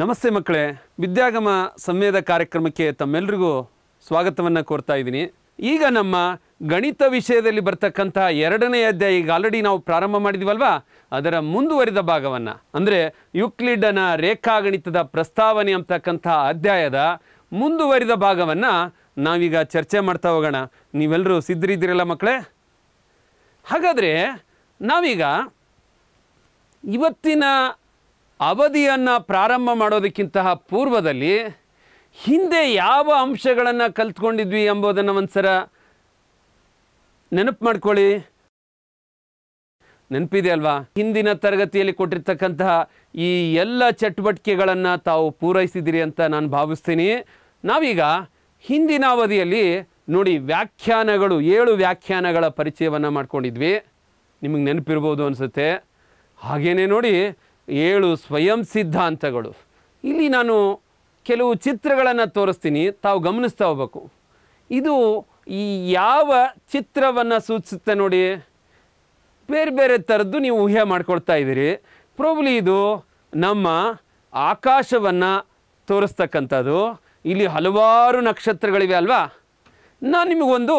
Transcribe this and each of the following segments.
ನಮಸ್ತೆ ಮಕ್ಕಳೇ ವಿದ್ಯಾಗಮ ಸಂವೇದ ಕಾರ್ಯಕ್ರಮಕ್ಕೆ ತಮ್ಮೆಲ್ಲರಿಗೂ ಸ್ವಾಗತವನ್ನು ಕೋರ್ತಾ ಇದ್ದೀನಿ ಈಗ ನಮ್ಮ ಗಣಿತ ವಿಷಯದಲ್ಲಿ ಬರ್ತಕ್ಕಂಥ ಎರಡನೇ ಅಧ್ಯಾಯ ಈಗ ಆಲ್ರೆಡಿ ನಾವು ಪ್ರಾರಂಭ ಮಾಡಿದ್ವಲ್ವಾ ಅದರ ಮುಂದುವರಿದ ಭಾಗವನ್ನು ಅಂದರೆ ಯುಕ್ಲಿಡನ ರೇಖಾಗಣಿತದ ಪ್ರಸ್ತಾವನೆ ಅಂತಕ್ಕಂಥ ಅಧ್ಯಾಯದ ಮುಂದುವರಿದ ಭಾಗವನ್ನು ನಾವೀಗ ಚರ್ಚೆ ಮಾಡ್ತಾ ಹೋಗೋಣ ನೀವೆಲ್ಲರೂ ಸಿದ್ಧರಿದ್ದೀರಲ್ಲ ಮಕ್ಕಳೇ ಹಾಗಾದರೆ ನಾವೀಗ ಇವತ್ತಿನ ಅವಧಿಯನ್ನು ಪ್ರಾರಂಭ ಮಾಡೋದಕ್ಕಿಂತ ಪೂರ್ವದಲ್ಲಿ ಹಿಂದೆ ಯಾವ ಅಂಶಗಳನ್ನು ಕಲ್ತ್ಕೊಂಡಿದ್ವಿ ಎಂಬುದನ್ನು ಒಂದು ಸರ ನೆನಪು ಮಾಡ್ಕೊಳ್ಳಿ ನೆನಪಿದೆ ಅಲ್ವಾ ಹಿಂದಿನ ತರಗತಿಯಲ್ಲಿ ಕೊಟ್ಟಿರ್ತಕ್ಕಂತಹ ಈ ಎಲ್ಲ ಚಟುವಟಿಕೆಗಳನ್ನು ತಾವು ಪೂರೈಸಿದಿರಿ ಅಂತ ನಾನು ಭಾವಿಸ್ತೀನಿ ನಾವೀಗ ಹಿಂದಿನ ಅವಧಿಯಲ್ಲಿ ನೋಡಿ ವ್ಯಾಖ್ಯಾನಗಳು ಏಳು ವ್ಯಾಖ್ಯಾನಗಳ ಪರಿಚಯವನ್ನು ಮಾಡ್ಕೊಂಡಿದ್ವಿ ನಿಮಗೆ ನೆನಪಿರ್ಬೋದು ಅನಿಸುತ್ತೆ ಹಾಗೇನೆ ನೋಡಿ ಏಳು ಸ್ವಯಂ ಸಿದ್ಧಾಂತಗಳು ಇಲ್ಲಿ ನಾನು ಕೆಲವು ಚಿತ್ರಗಳನ್ನು ತೋರಿಸ್ತೀನಿ ತಾವು ಗಮನಿಸ್ತಾ ಹೋಗ್ಬೇಕು ಇದು ಈ ಯಾವ ಚಿತ್ರವನ್ನು ಸೂಚಿಸುತ್ತೆ ನೋಡಿ ಬೇರೆ ಬೇರೆ ಥರದ್ದು ನೀವು ಊಹೆ ಮಾಡ್ಕೊಳ್ತಾ ಇದ್ದೀರಿ ಪ್ರೊಬ್ಲಿ ಇದು ನಮ್ಮ ಆಕಾಶವನ್ನು ತೋರಿಸ್ತಕ್ಕಂಥದ್ದು ಇಲ್ಲಿ ಹಲವಾರು ನಕ್ಷತ್ರಗಳಿವೆ ಅಲ್ವಾ ನಾನು ನಿಮಗೊಂದು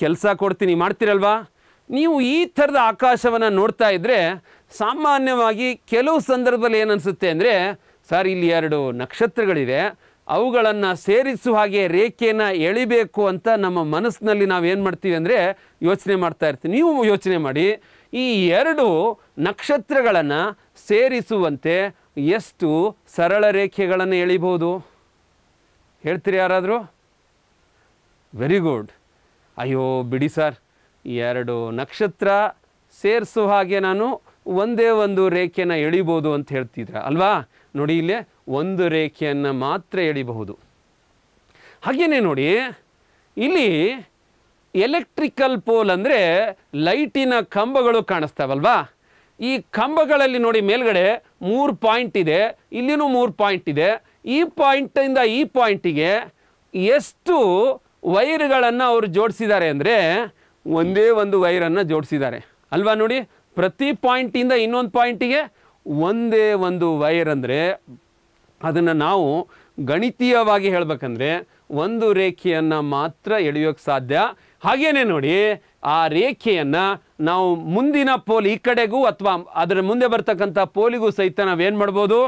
ಕೆಲಸ ಕೊಡ್ತೀನಿ ಮಾಡ್ತೀರಲ್ವಾ ನೀವು ಈ ಥರದ ಆಕಾಶವನ್ನು ನೋಡ್ತಾ ಇದ್ದರೆ ಸಾಮಾನ್ಯವಾಗಿ ಕೆಲವು ಸಂದರ್ಭದಲ್ಲಿ ಏನನ್ಸುತ್ತೆ ಅಂದರೆ ಸರ್ ಇಲ್ಲಿ ಎರಡು ನಕ್ಷತ್ರಗಳಿವೆ ಅವುಗಳನ್ನು ಸೇರಿಸುವ ಹಾಗೆ ರೇಖೆಯನ್ನು ಎಳಿಬೇಕು ಅಂತ ನಮ್ಮ ಮನಸ್ಸಿನಲ್ಲಿ ನಾವು ಏನು ಮಾಡ್ತೀವಿ ಅಂದರೆ ಯೋಚನೆ ಮಾಡ್ತಾ ಇರ್ತೀವಿ ನೀವು ಯೋಚನೆ ಮಾಡಿ ಈ ಎರಡು ನಕ್ಷತ್ರಗಳನ್ನು ಸೇರಿಸುವಂತೆ ಎಷ್ಟು ಸರಳ ರೇಖೆಗಳನ್ನು ಎಳಿಬೋದು ಹೇಳ್ತೀರಿ ಯಾರಾದರೂ ವೆರಿ ಗುಡ್ ಅಯ್ಯೋ ಬಿಡಿ ಸರ್ ಎರಡು ನಕ್ಷತ್ರ ಸೇರಿಸುವ ಹಾಗೆ ನಾನು ಒಂದೇ ಒಂದು ರೇಖೆಯನ್ನು ಎಳಿಬೋದು ಅಂತ ಹೇಳ್ತಿದ್ರ ಅಲ್ವಾ ನೋಡಿ ಇಲ್ಲೇ ಒಂದು ರೇಖೆಯನ್ನು ಮಾತ್ರ ಎಳಿಬಹುದು ಹಾಗೆಯೇ ನೋಡಿ ಇಲ್ಲಿ ಎಲೆಕ್ಟ್ರಿಕಲ್ ಪೋಲ್ ಅಂದರೆ ಲೈಟಿನ ಕಂಬಗಳು ಕಾಣಿಸ್ತಾವಲ್ವಾ ಈ ಕಂಬಗಳಲ್ಲಿ ನೋಡಿ ಮೇಲ್ಗಡೆ ಮೂರು ಪಾಯಿಂಟ್ ಇದೆ ಇಲ್ಲಿನೂ ಮೂರು ಪಾಯಿಂಟ್ ಇದೆ ಈ ಪಾಯಿಂಟಿಂದ ಈ ಪಾಯಿಂಟಿಗೆ ಎಷ್ಟು ವೈರ್ಗಳನ್ನು ಅವರು ಜೋಡಿಸಿದ್ದಾರೆ ಅಂದರೆ ಒಂದೇ ಒಂದು ವೈರನ್ನು ಜೋಡಿಸಿದ್ದಾರೆ ಅಲ್ವಾ ನೋಡಿ ಪ್ರತಿ ಪಾಯಿಂಟಿಂದ ಇನ್ನೊಂದು ಪಾಯಿಂಟಿಗೆ ಒಂದೇ ಒಂದು ವೈರ್ ಅಂದರೆ ಅದನ್ನು ನಾವು ಗಣಿತೀಯವಾಗಿ ಹೇಳಬೇಕಂದ್ರೆ ಒಂದು ರೇಖೆಯನ್ನು ಮಾತ್ರ ಎಳೆಯೋಕ್ಕೆ ಸಾಧ್ಯ ಹಾಗೇನೆ ನೋಡಿ ಆ ರೇಖೆಯನ್ನು ನಾವು ಮುಂದಿನ ಪೋಲ್ ಈ ಕಡೆಗೂ ಅಥವಾ ಅದರ ಮುಂದೆ ಬರ್ತಕ್ಕಂಥ ಪೋಲಿಗೂ ಸಹಿತ ನಾವೇನು ಮಾಡ್ಬೋದು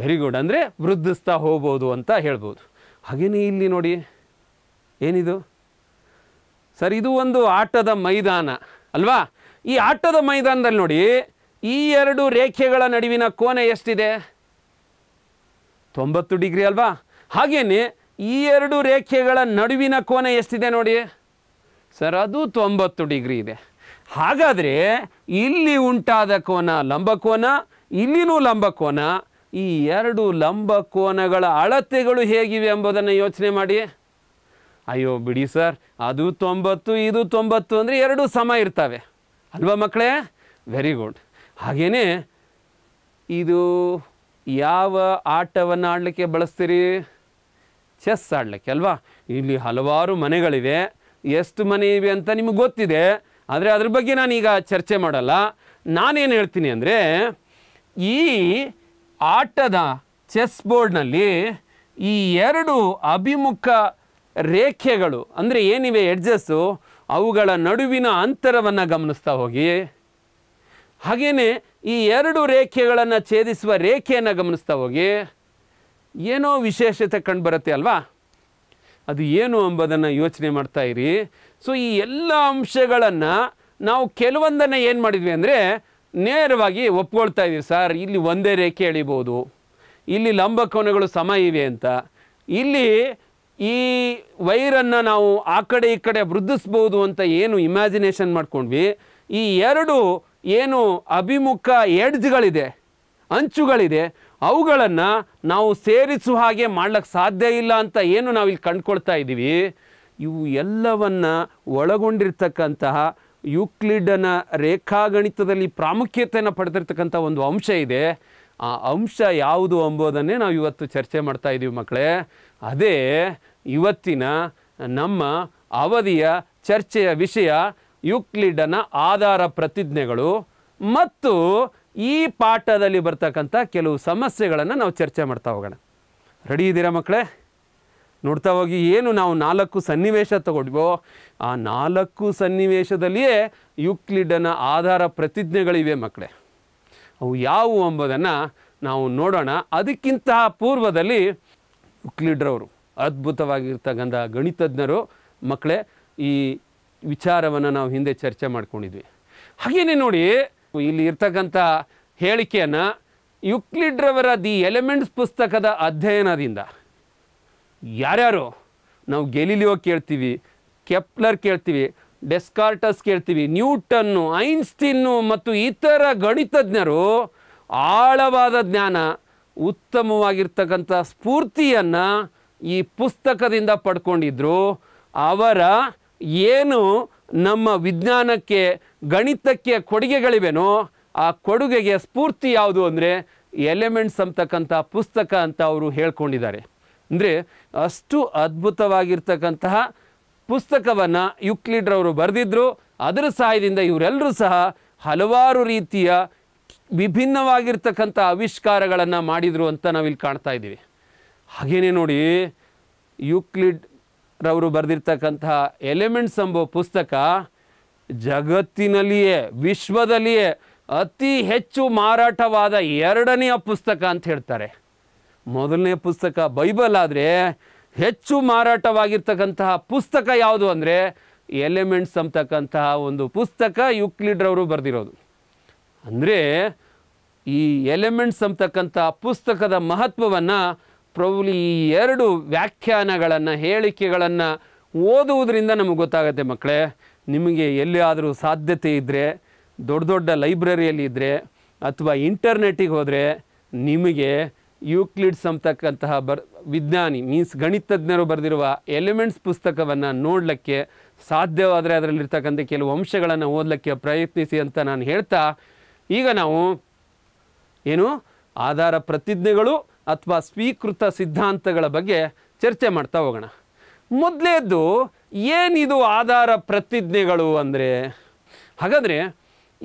ವೆರಿ ಗುಡ್ ಅಂದರೆ ವೃದ್ಧಿಸ್ತಾ ಹೋಗ್ಬೋದು ಅಂತ ಹೇಳ್ಬೋದು ಹಾಗೇನೇ ಇಲ್ಲಿ ನೋಡಿ ಏನಿದು ಸರ್ ಇದು ಒಂದು ಆಟದ ಮೈದಾನ ಅಲ್ವಾ ಈ ಆಟದ ಮೈದಾನದಲ್ಲಿ ನೋಡಿ ಈ ಎರಡು ರೇಖೆಗಳ ನಡುವಿನ ಕೋನ ಎಷ್ಟಿದೆ ತೊಂಬತ್ತು ಡಿಗ್ರಿ ಅಲ್ವಾ ಹಾಗೆಯೇ ಈ ಎರಡು ರೇಖೆಗಳ ನಡುವಿನ ಕೋನೆ ಎಷ್ಟಿದೆ ನೋಡಿ ಸರ್ ಅದು ತೊಂಬತ್ತು ಡಿಗ್ರಿ ಇದೆ ಹಾಗಾದರೆ ಇಲ್ಲಿ ಉಂಟಾದ ಕೋನ ಲಂಬಕೋನ ಇಲ್ಲಿನೂ ಲಂಬಕೋನ ಈ ಎರಡು ಲಂಬಕೋನಗಳ ಅಳತೆಗಳು ಹೇಗಿವೆ ಎಂಬುದನ್ನು ಯೋಚನೆ ಮಾಡಿ ಅಯ್ಯೋ ಬಿಡಿ ಸರ್ ಅದು ತೊಂಬತ್ತು ಇದು ತೊಂಬತ್ತು ಅಂದರೆ ಎರಡು ಸಮ ಇರ್ತವೆ ಅಲ್ವಾ ಮಕ್ಕಳೇ ವೆರಿ ಗುಡ್ ಹಾಗೆಯೇ ಇದು ಯಾವ ಆಟವನ್ನು ಆಡಲಿಕ್ಕೆ ಬಳಸ್ತೀರಿ ಚೆಸ್ ಆಡಲಿಕ್ಕೆ ಅಲ್ವಾ ಇಲ್ಲಿ ಹಲವಾರು ಮನೆಗಳಿವೆ ಎಷ್ಟು ಮನೆ ಇವೆ ಅಂತ ನಿಮಗೆ ಗೊತ್ತಿದೆ ಆದರೆ ಅದ್ರ ಬಗ್ಗೆ ನಾನೀಗ ಚರ್ಚೆ ಮಾಡಲ್ಲ ನಾನೇನು ಹೇಳ್ತೀನಿ ಅಂದರೆ ಈ ಆಟದ ಚೆಸ್ ಬೋರ್ಡ್ನಲ್ಲಿ ಈ ಎರಡು ಅಭಿಮುಖ ರೇಖೆಗಳು ಅಂದರೆ ಏನಿವೆ ಎಡ್ಜಸ್ಸು ಅವುಗಳ ನಡುವಿನ ಅಂತರವನ್ನು ಗಮನಿಸ್ತಾ ಹೋಗಿ ಹಾಗೆಯೇ ಈ ಎರಡು ರೇಖೆಗಳನ್ನು ಛೇದಿಸುವ ರೇಖೆಯನ್ನು ಗಮನಿಸ್ತಾ ಹೋಗಿ ಏನೋ ವಿಶೇಷತೆ ಕಂಡು ಬರುತ್ತೆ ಅಲ್ವಾ ಅದು ಏನು ಎಂಬುದನ್ನು ಯೋಚನೆ ಮಾಡ್ತಾ ಇರಿ ಸೊ ಈ ಎಲ್ಲ ಅಂಶಗಳನ್ನು ನಾವು ಕೆಲವೊಂದನ್ನು ಏನು ಮಾಡಿದ್ವಿ ಅಂದರೆ ನೇರವಾಗಿ ಒಪ್ಕೊಳ್ತಾ ಇದ್ದೀವಿ ಸರ್ ಇಲ್ಲಿ ಒಂದೇ ರೇಖೆ ಎಳಿಬೋದು ಇಲ್ಲಿ ಕೋನಗಳು ಸಮ ಇವೆ ಅಂತ ಇಲ್ಲಿ ಈ ವೈರನ್ನು ನಾವು ಆ ಕಡೆ ಈ ಕಡೆ ವೃದ್ಧಿಸ್ಬೋದು ಅಂತ ಏನು ಇಮ್ಯಾಜಿನೇಷನ್ ಮಾಡ್ಕೊಂಡ್ವಿ ಈ ಎರಡು ಏನು ಅಭಿಮುಖ ಎಡ್ಜ್ಗಳಿದೆ ಅಂಚುಗಳಿದೆ ಅವುಗಳನ್ನು ನಾವು ಸೇರಿಸುವ ಹಾಗೆ ಮಾಡ್ಲಿಕ್ಕೆ ಸಾಧ್ಯ ಇಲ್ಲ ಅಂತ ಏನು ನಾವಿಲ್ಲಿ ಕಂಡುಕೊಳ್ತಾ ಇದ್ದೀವಿ ಇವು ಎಲ್ಲವನ್ನು ಒಳಗೊಂಡಿರ್ತಕ್ಕಂತಹ ಯುಕ್ಲಿಡನ ರೇಖಾಗಣಿತದಲ್ಲಿ ಪ್ರಾಮುಖ್ಯತೆಯನ್ನು ಪಡೆದಿರ್ತಕ್ಕಂಥ ಒಂದು ಅಂಶ ಇದೆ ಆ ಅಂಶ ಯಾವುದು ಎಂಬುದನ್ನೇ ನಾವು ಇವತ್ತು ಚರ್ಚೆ ಮಾಡ್ತಾ ಇದ್ದೀವಿ ಮಕ್ಕಳೇ ಅದೇ ಇವತ್ತಿನ ನಮ್ಮ ಅವಧಿಯ ಚರ್ಚೆಯ ವಿಷಯ ಯುಕ್ಲಿಡನ ಆಧಾರ ಪ್ರತಿಜ್ಞೆಗಳು ಮತ್ತು ಈ ಪಾಠದಲ್ಲಿ ಬರ್ತಕ್ಕಂಥ ಕೆಲವು ಸಮಸ್ಯೆಗಳನ್ನು ನಾವು ಚರ್ಚೆ ಮಾಡ್ತಾ ಹೋಗೋಣ ರೆಡಿ ಇದ್ದೀರಾ ಮಕ್ಕಳೇ ನೋಡ್ತಾ ಹೋಗಿ ಏನು ನಾವು ನಾಲ್ಕು ಸನ್ನಿವೇಶ ತಗೊಂಡ್ವೋ ಆ ನಾಲ್ಕು ಸನ್ನಿವೇಶದಲ್ಲಿಯೇ ಯುಕ್ಲಿಡನ ಆಧಾರ ಪ್ರತಿಜ್ಞೆಗಳಿವೆ ಮಕ್ಕಳೇ ಅವು ಯಾವುವು ಎಂಬುದನ್ನು ನಾವು ನೋಡೋಣ ಅದಕ್ಕಿಂತಹ ಪೂರ್ವದಲ್ಲಿ ಯುಕ್ಲಿಡ್ರವರು ಅದ್ಭುತವಾಗಿರ್ತಕ್ಕಂಥ ಗಣಿತಜ್ಞರು ಮಕ್ಕಳೇ ಈ ವಿಚಾರವನ್ನು ನಾವು ಹಿಂದೆ ಚರ್ಚೆ ಮಾಡ್ಕೊಂಡಿದ್ವಿ ಹಾಗೆಯೇ ನೋಡಿ ಇಲ್ಲಿ ಇರ್ತಕ್ಕಂಥ ಹೇಳಿಕೆಯನ್ನು ಯುಕ್ಲಿಡ್ರವರ ದಿ ಎಲಿಮೆಂಟ್ಸ್ ಪುಸ್ತಕದ ಅಧ್ಯಯನದಿಂದ ಯಾರ್ಯಾರು ನಾವು ಗೆಲಿಲಿಯೋ ಕೇಳ್ತೀವಿ ಕೆಪ್ಲರ್ ಕೇಳ್ತೀವಿ ಡೆಸ್ಕಾರ್ಟಸ್ ಕೇಳ್ತೀವಿ ನ್ಯೂಟನ್ನು ಐನ್ಸ್ಟಿನ್ನು ಮತ್ತು ಇತರ ಗಣಿತಜ್ಞರು ಆಳವಾದ ಜ್ಞಾನ ಉತ್ತಮವಾಗಿರ್ತಕ್ಕಂಥ ಸ್ಫೂರ್ತಿಯನ್ನು ಈ ಪುಸ್ತಕದಿಂದ ಪಡ್ಕೊಂಡಿದ್ರು ಅವರ ಏನು ನಮ್ಮ ವಿಜ್ಞಾನಕ್ಕೆ ಗಣಿತಕ್ಕೆ ಕೊಡುಗೆಗಳಿವೆನೋ ಆ ಕೊಡುಗೆಗೆ ಸ್ಫೂರ್ತಿ ಯಾವುದು ಅಂದರೆ ಎಲಿಮೆಂಟ್ಸ್ ಅಂತಕ್ಕಂಥ ಪುಸ್ತಕ ಅಂತ ಅವರು ಹೇಳ್ಕೊಂಡಿದ್ದಾರೆ ಅಂದರೆ ಅಷ್ಟು ಅದ್ಭುತವಾಗಿರ್ತಕ್ಕಂತಹ ಪುಸ್ತಕವನ್ನು ಯುಕ್ಲಿಡ್ರವರು ಬರೆದಿದ್ದರು ಅದರ ಸಹಾಯದಿಂದ ಇವರೆಲ್ಲರೂ ಸಹ ಹಲವಾರು ರೀತಿಯ ವಿಭಿನ್ನವಾಗಿರ್ತಕ್ಕಂಥ ಆವಿಷ್ಕಾರಗಳನ್ನು ಮಾಡಿದರು ಅಂತ ನಾವಿಲ್ಲಿ ಕಾಣ್ತಾ ಇದ್ದೀವಿ ಹಾಗೇನೆ ನೋಡಿ ಯುಕ್ಲಿಡ್ ರವರು ಬರೆದಿರ್ತಕ್ಕಂತಹ ಎಲಿಮೆಂಟ್ಸ್ ಎಂಬ ಪುಸ್ತಕ ಜಗತ್ತಿನಲ್ಲಿಯೇ ವಿಶ್ವದಲ್ಲಿಯೇ ಅತಿ ಹೆಚ್ಚು ಮಾರಾಟವಾದ ಎರಡನೆಯ ಪುಸ್ತಕ ಅಂತ ಹೇಳ್ತಾರೆ ಮೊದಲನೇ ಪುಸ್ತಕ ಬೈಬಲ್ ಆದರೆ ಹೆಚ್ಚು ಮಾರಾಟವಾಗಿರ್ತಕ್ಕಂತಹ ಪುಸ್ತಕ ಯಾವುದು ಅಂದರೆ ಎಲೆಮೆಂಟ್ಸ್ ಅಂತಕ್ಕಂತಹ ಒಂದು ಪುಸ್ತಕ ಯುಕ್ಲಿಡ್ರವರು ಬರೆದಿರೋದು ಅಂದರೆ ಈ ಎಲೆಮೆಂಟ್ಸ್ ಅಂತಕ್ಕಂಥ ಪುಸ್ತಕದ ಮಹತ್ವವನ್ನು ಪ್ರೌಲಿ ಎರಡು ವ್ಯಾಖ್ಯಾನಗಳನ್ನು ಹೇಳಿಕೆಗಳನ್ನು ಓದುವುದರಿಂದ ನಮಗೆ ಗೊತ್ತಾಗುತ್ತೆ ಮಕ್ಕಳೇ ನಿಮಗೆ ಎಲ್ಲಿಯಾದರೂ ಸಾಧ್ಯತೆ ಇದ್ದರೆ ದೊಡ್ಡ ದೊಡ್ಡ ಲೈಬ್ರರಿಯಲ್ಲಿ ಇದ್ದರೆ ಅಥವಾ ಇಂಟರ್ನೆಟ್ಟಿಗೆ ಹೋದರೆ ನಿಮಗೆ ಯೂಕ್ಲಿಡ್ಸ್ ಅಂತಕ್ಕಂತಹ ಬರ್ ವಿಜ್ಞಾನಿ ಮೀನ್ಸ್ ಗಣಿತಜ್ಞರು ಬರೆದಿರುವ ಎಲಿಮೆಂಟ್ಸ್ ಪುಸ್ತಕವನ್ನು ನೋಡಲಿಕ್ಕೆ ಸಾಧ್ಯವಾದರೆ ಅದರಲ್ಲಿರ್ತಕ್ಕಂಥ ಕೆಲವು ಅಂಶಗಳನ್ನು ಓದಲಿಕ್ಕೆ ಪ್ರಯತ್ನಿಸಿ ಅಂತ ನಾನು ಹೇಳ್ತಾ ಈಗ ನಾವು ಏನು ಆಧಾರ ಪ್ರತಿಜ್ಞೆಗಳು ಅಥವಾ ಸ್ವೀಕೃತ ಸಿದ್ಧಾಂತಗಳ ಬಗ್ಗೆ ಚರ್ಚೆ ಮಾಡ್ತಾ ಹೋಗೋಣ ಮೊದಲೇದ್ದು ಏನಿದು ಆಧಾರ ಪ್ರತಿಜ್ಞೆಗಳು ಅಂದರೆ ಹಾಗಾದರೆ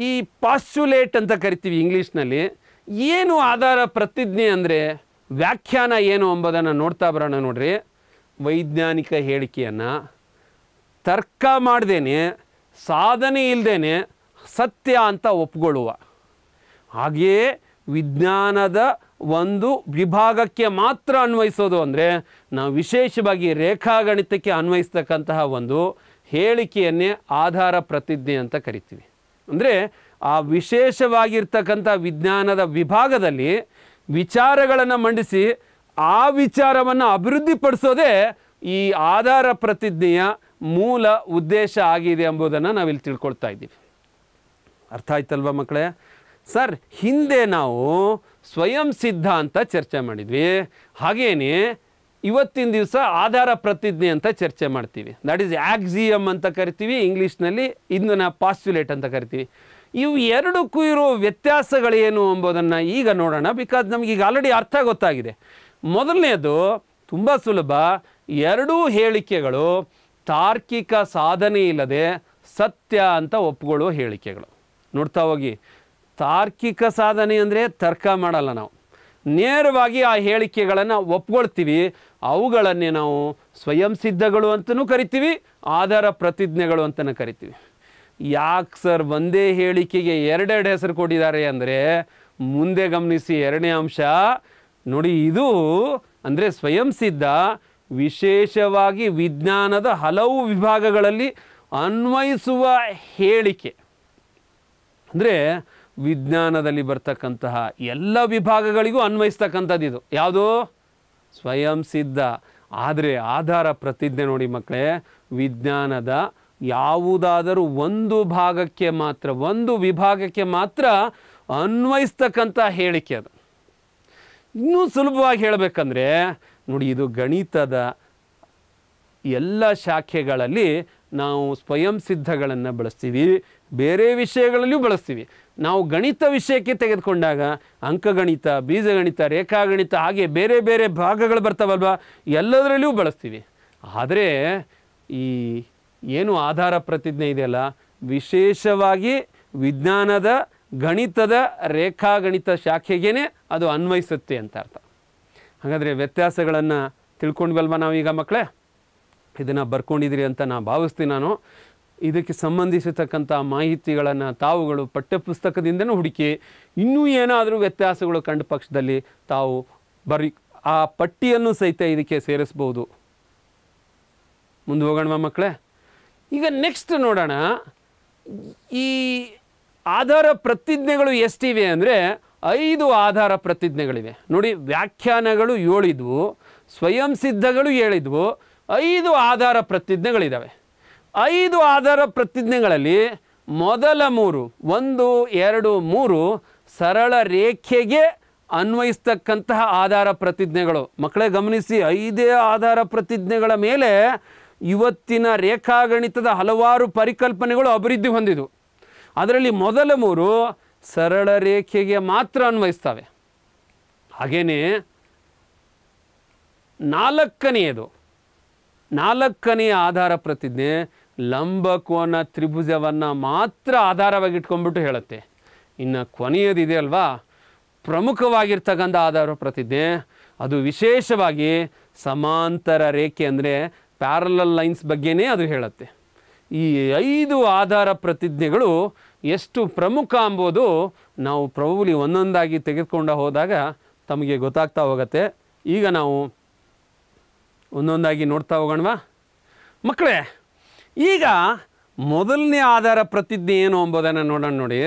ಈ ಪಾಸ್ಚುಲೇಟ್ ಅಂತ ಕರಿತೀವಿ ಇಂಗ್ಲೀಷ್ನಲ್ಲಿ ಏನು ಆಧಾರ ಪ್ರತಿಜ್ಞೆ ಅಂದರೆ ವ್ಯಾಖ್ಯಾನ ಏನು ಎಂಬುದನ್ನು ನೋಡ್ತಾ ಬರೋಣ ನೋಡ್ರಿ ವೈಜ್ಞಾನಿಕ ಹೇಳಿಕೆಯನ್ನು ತರ್ಕ ಮಾಡ್ದೇನೆ ಸಾಧನೆ ಇಲ್ಲದೇನೆ ಸತ್ಯ ಅಂತ ಒಪ್ಕೊಳ್ಳುವ ಹಾಗೆಯೇ ವಿಜ್ಞಾನದ ಒಂದು ವಿಭಾಗಕ್ಕೆ ಮಾತ್ರ ಅನ್ವಯಿಸೋದು ಅಂದರೆ ನಾವು ವಿಶೇಷವಾಗಿ ರೇಖಾಗಣಿತಕ್ಕೆ ಅನ್ವಯಿಸ್ತಕ್ಕಂತಹ ಒಂದು ಹೇಳಿಕೆಯನ್ನೇ ಆಧಾರ ಪ್ರತಿಜ್ಞೆ ಅಂತ ಕರಿತೀವಿ ಅಂದರೆ ಆ ವಿಶೇಷವಾಗಿರ್ತಕ್ಕಂಥ ವಿಜ್ಞಾನದ ವಿಭಾಗದಲ್ಲಿ ವಿಚಾರಗಳನ್ನು ಮಂಡಿಸಿ ಆ ವಿಚಾರವನ್ನು ಅಭಿವೃದ್ಧಿಪಡಿಸೋದೇ ಈ ಆಧಾರ ಪ್ರತಿಜ್ಞೆಯ ಮೂಲ ಉದ್ದೇಶ ಆಗಿದೆ ಎಂಬುದನ್ನು ನಾವಿಲ್ಲಿ ತಿಳ್ಕೊಳ್ತಾ ಇದ್ದೀವಿ ಅರ್ಥ ಆಯ್ತಲ್ವ ಮಕ್ಕಳೇ ಸರ್ ಹಿಂದೆ ನಾವು ಸ್ವಯಂ ಸಿದ್ಧ ಅಂತ ಚರ್ಚೆ ಮಾಡಿದ್ವಿ ಹಾಗೇನೆ ಇವತ್ತಿನ ದಿವಸ ಆಧಾರ ಪ್ರತಿಜ್ಞೆ ಅಂತ ಚರ್ಚೆ ಮಾಡ್ತೀವಿ ದಟ್ ಈಸ್ ಆಕ್ಸಿಯಮ್ ಅಂತ ಕರಿತೀವಿ ಇಂಗ್ಲೀಷ್ನಲ್ಲಿ ಇದನ್ನ ಪಾಸ್ಟ್ಯುಲೇಟ್ ಅಂತ ಕರಿತೀವಿ ಇವು ಎರಡಕ್ಕೂ ಇರೋ ವ್ಯತ್ಯಾಸಗಳೇನು ಎಂಬುದನ್ನು ಈಗ ನೋಡೋಣ ಬಿಕಾಸ್ ನಮಗೀಗ ಆಲ್ರೆಡಿ ಅರ್ಥ ಗೊತ್ತಾಗಿದೆ ಮೊದಲನೇದು ತುಂಬ ಸುಲಭ ಎರಡೂ ಹೇಳಿಕೆಗಳು ತಾರ್ಕಿಕ ಸಾಧನೆ ಇಲ್ಲದೆ ಸತ್ಯ ಅಂತ ಒಪ್ಪಿಕೊಳ್ಳುವ ಹೇಳಿಕೆಗಳು ನೋಡ್ತಾ ಹೋಗಿ ತಾರ್ಕಿಕ ಸಾಧನೆ ಅಂದರೆ ತರ್ಕ ಮಾಡಲ್ಲ ನಾವು ನೇರವಾಗಿ ಆ ಹೇಳಿಕೆಗಳನ್ನು ಒಪ್ಕೊಳ್ತೀವಿ ಅವುಗಳನ್ನೇ ನಾವು ಸ್ವಯಂ ಸಿದ್ಧಗಳು ಅಂತಲೂ ಕರಿತೀವಿ ಆಧಾರ ಪ್ರತಿಜ್ಞೆಗಳು ಅಂತಲೂ ಕರಿತೀವಿ ಯಾಕೆ ಸರ್ ಒಂದೇ ಹೇಳಿಕೆಗೆ ಎರಡೆರಡು ಹೆಸರು ಕೊಟ್ಟಿದ್ದಾರೆ ಅಂದರೆ ಮುಂದೆ ಗಮನಿಸಿ ಎರಡನೇ ಅಂಶ ನೋಡಿ ಇದು ಅಂದರೆ ಸ್ವಯಂ ಸಿದ್ಧ ವಿಶೇಷವಾಗಿ ವಿಜ್ಞಾನದ ಹಲವು ವಿಭಾಗಗಳಲ್ಲಿ ಅನ್ವಯಿಸುವ ಹೇಳಿಕೆ ಅಂದರೆ ವಿಜ್ಞಾನದಲ್ಲಿ ಬರ್ತಕ್ಕಂತಹ ಎಲ್ಲ ವಿಭಾಗಗಳಿಗೂ ಅನ್ವಯಿಸ್ತಕ್ಕಂಥದ್ದು ಇದು ಯಾವುದು ಸ್ವಯಂ ಸಿದ್ಧ ಆದರೆ ಆಧಾರ ಪ್ರತಿಜ್ಞೆ ನೋಡಿ ಮಕ್ಕಳೇ ವಿಜ್ಞಾನದ ಯಾವುದಾದರೂ ಒಂದು ಭಾಗಕ್ಕೆ ಮಾತ್ರ ಒಂದು ವಿಭಾಗಕ್ಕೆ ಮಾತ್ರ ಅನ್ವಯಿಸ್ತಕ್ಕಂಥ ಹೇಳಿಕೆ ಅದು ಇನ್ನೂ ಸುಲಭವಾಗಿ ಹೇಳಬೇಕಂದ್ರೆ ನೋಡಿ ಇದು ಗಣಿತದ ಎಲ್ಲ ಶಾಖೆಗಳಲ್ಲಿ ನಾವು ಸ್ವಯಂ ಸಿದ್ಧಗಳನ್ನು ಬಳಸ್ತೀವಿ ಬೇರೆ ವಿಷಯಗಳಲ್ಲಿಯೂ ಬಳಸ್ತೀವಿ ನಾವು ಗಣಿತ ವಿಷಯಕ್ಕೆ ತೆಗೆದುಕೊಂಡಾಗ ಅಂಕಗಣಿತ ಬೀಜಗಣಿತ ರೇಖಾಗಣಿತ ಹಾಗೆ ಬೇರೆ ಬೇರೆ ಭಾಗಗಳು ಬರ್ತಾವಲ್ವ ಎಲ್ಲದರಲ್ಲಿಯೂ ಬಳಸ್ತೀವಿ ಆದರೆ ಈ ಏನು ಆಧಾರ ಪ್ರತಿಜ್ಞೆ ಇದೆಯಲ್ಲ ವಿಶೇಷವಾಗಿ ವಿಜ್ಞಾನದ ಗಣಿತದ ರೇಖಾಗಣಿತ ಶಾಖೆಗೇ ಅದು ಅನ್ವಯಿಸುತ್ತೆ ಅಂತ ಅರ್ಥ ಹಾಗಾದರೆ ವ್ಯತ್ಯಾಸಗಳನ್ನು ತಿಳ್ಕೊಂಡ್ವಲ್ವ ನಾವೀಗ ಮಕ್ಕಳೇ ಇದನ್ನು ಬರ್ಕೊಂಡಿದ್ದೀರಿ ಅಂತ ನಾನು ಭಾವಿಸ್ತೀನಿ ನಾನು ಇದಕ್ಕೆ ಸಂಬಂಧಿಸಿರ್ತಕ್ಕಂಥ ಮಾಹಿತಿಗಳನ್ನು ತಾವುಗಳು ಪಠ್ಯಪುಸ್ತಕದಿಂದನೂ ಹುಡುಕಿ ಇನ್ನೂ ಏನಾದರೂ ವ್ಯತ್ಯಾಸಗಳು ಕಂಡ ಪಕ್ಷದಲ್ಲಿ ತಾವು ಬರಿ ಆ ಪಟ್ಟಿಯನ್ನು ಸಹಿತ ಇದಕ್ಕೆ ಸೇರಿಸ್ಬೋದು ಮುಂದೆ ಹೋಗೋಣ ಮಕ್ಕಳೇ ಈಗ ನೆಕ್ಸ್ಟ್ ನೋಡೋಣ ಈ ಆಧಾರ ಪ್ರತಿಜ್ಞೆಗಳು ಎಷ್ಟಿವೆ ಅಂದರೆ ಐದು ಆಧಾರ ಪ್ರತಿಜ್ಞೆಗಳಿವೆ ನೋಡಿ ವ್ಯಾಖ್ಯಾನಗಳು ಏಳಿದ್ವು ಸ್ವಯಂ ಸಿದ್ಧಗಳು ಹೇಳಿದ್ವು ಐದು ಆಧಾರ ಪ್ರತಿಜ್ಞೆಗಳಿದ್ದಾವೆ ಐದು ಆಧಾರ ಪ್ರತಿಜ್ಞೆಗಳಲ್ಲಿ ಮೊದಲ ಮೂರು ಒಂದು ಎರಡು ಮೂರು ಸರಳ ರೇಖೆಗೆ ಅನ್ವಯಿಸ್ತಕ್ಕಂತಹ ಆಧಾರ ಪ್ರತಿಜ್ಞೆಗಳು ಮಕ್ಕಳೇ ಗಮನಿಸಿ ಐದೇ ಆಧಾರ ಪ್ರತಿಜ್ಞೆಗಳ ಮೇಲೆ ಇವತ್ತಿನ ರೇಖಾಗಣಿತದ ಹಲವಾರು ಪರಿಕಲ್ಪನೆಗಳು ಅಭಿವೃದ್ಧಿ ಹೊಂದಿದವು ಅದರಲ್ಲಿ ಮೊದಲ ಮೂರು ಸರಳ ರೇಖೆಗೆ ಮಾತ್ರ ಅನ್ವಯಿಸ್ತವೆ ಹಾಗೆಯೇ ನಾಲ್ಕನೆಯದು ನಾಲ್ಕನೆಯ ಆಧಾರ ಪ್ರತಿಜ್ಞೆ ಲಂಬಕೋನ ತ್ರಿಭುಜವನ್ನು ಮಾತ್ರ ಆಧಾರವಾಗಿ ಇಟ್ಕೊಂಡ್ಬಿಟ್ಟು ಹೇಳುತ್ತೆ ಇನ್ನು ಕೊನೆಯದಿದೆ ಅಲ್ವಾ ಪ್ರಮುಖವಾಗಿರ್ತಕ್ಕಂಥ ಆಧಾರ ಪ್ರತಿಜ್ಞೆ ಅದು ವಿಶೇಷವಾಗಿ ಸಮಾಂತರ ರೇಖೆ ಅಂದರೆ ಪ್ಯಾರಲಲ್ ಲೈನ್ಸ್ ಬಗ್ಗೆನೇ ಅದು ಹೇಳುತ್ತೆ ಈ ಐದು ಆಧಾರ ಪ್ರತಿಜ್ಞೆಗಳು ಎಷ್ಟು ಪ್ರಮುಖ ಅಂಬೋದು ನಾವು ಪ್ರಭುಲಿ ಒಂದೊಂದಾಗಿ ತೆಗೆದುಕೊಂಡ ಹೋದಾಗ ತಮಗೆ ಗೊತ್ತಾಗ್ತಾ ಹೋಗುತ್ತೆ ಈಗ ನಾವು ಒಂದೊಂದಾಗಿ ನೋಡ್ತಾ ಹೋಗೋಣವಾ ಮಕ್ಕಳೇ ಈಗ ಮೊದಲನೇ ಆಧಾರ ಪ್ರತಿಜ್ಞೆ ಏನು ಅಂಬೋದನ್ನು ನೋಡೋಣ ನೋಡಿ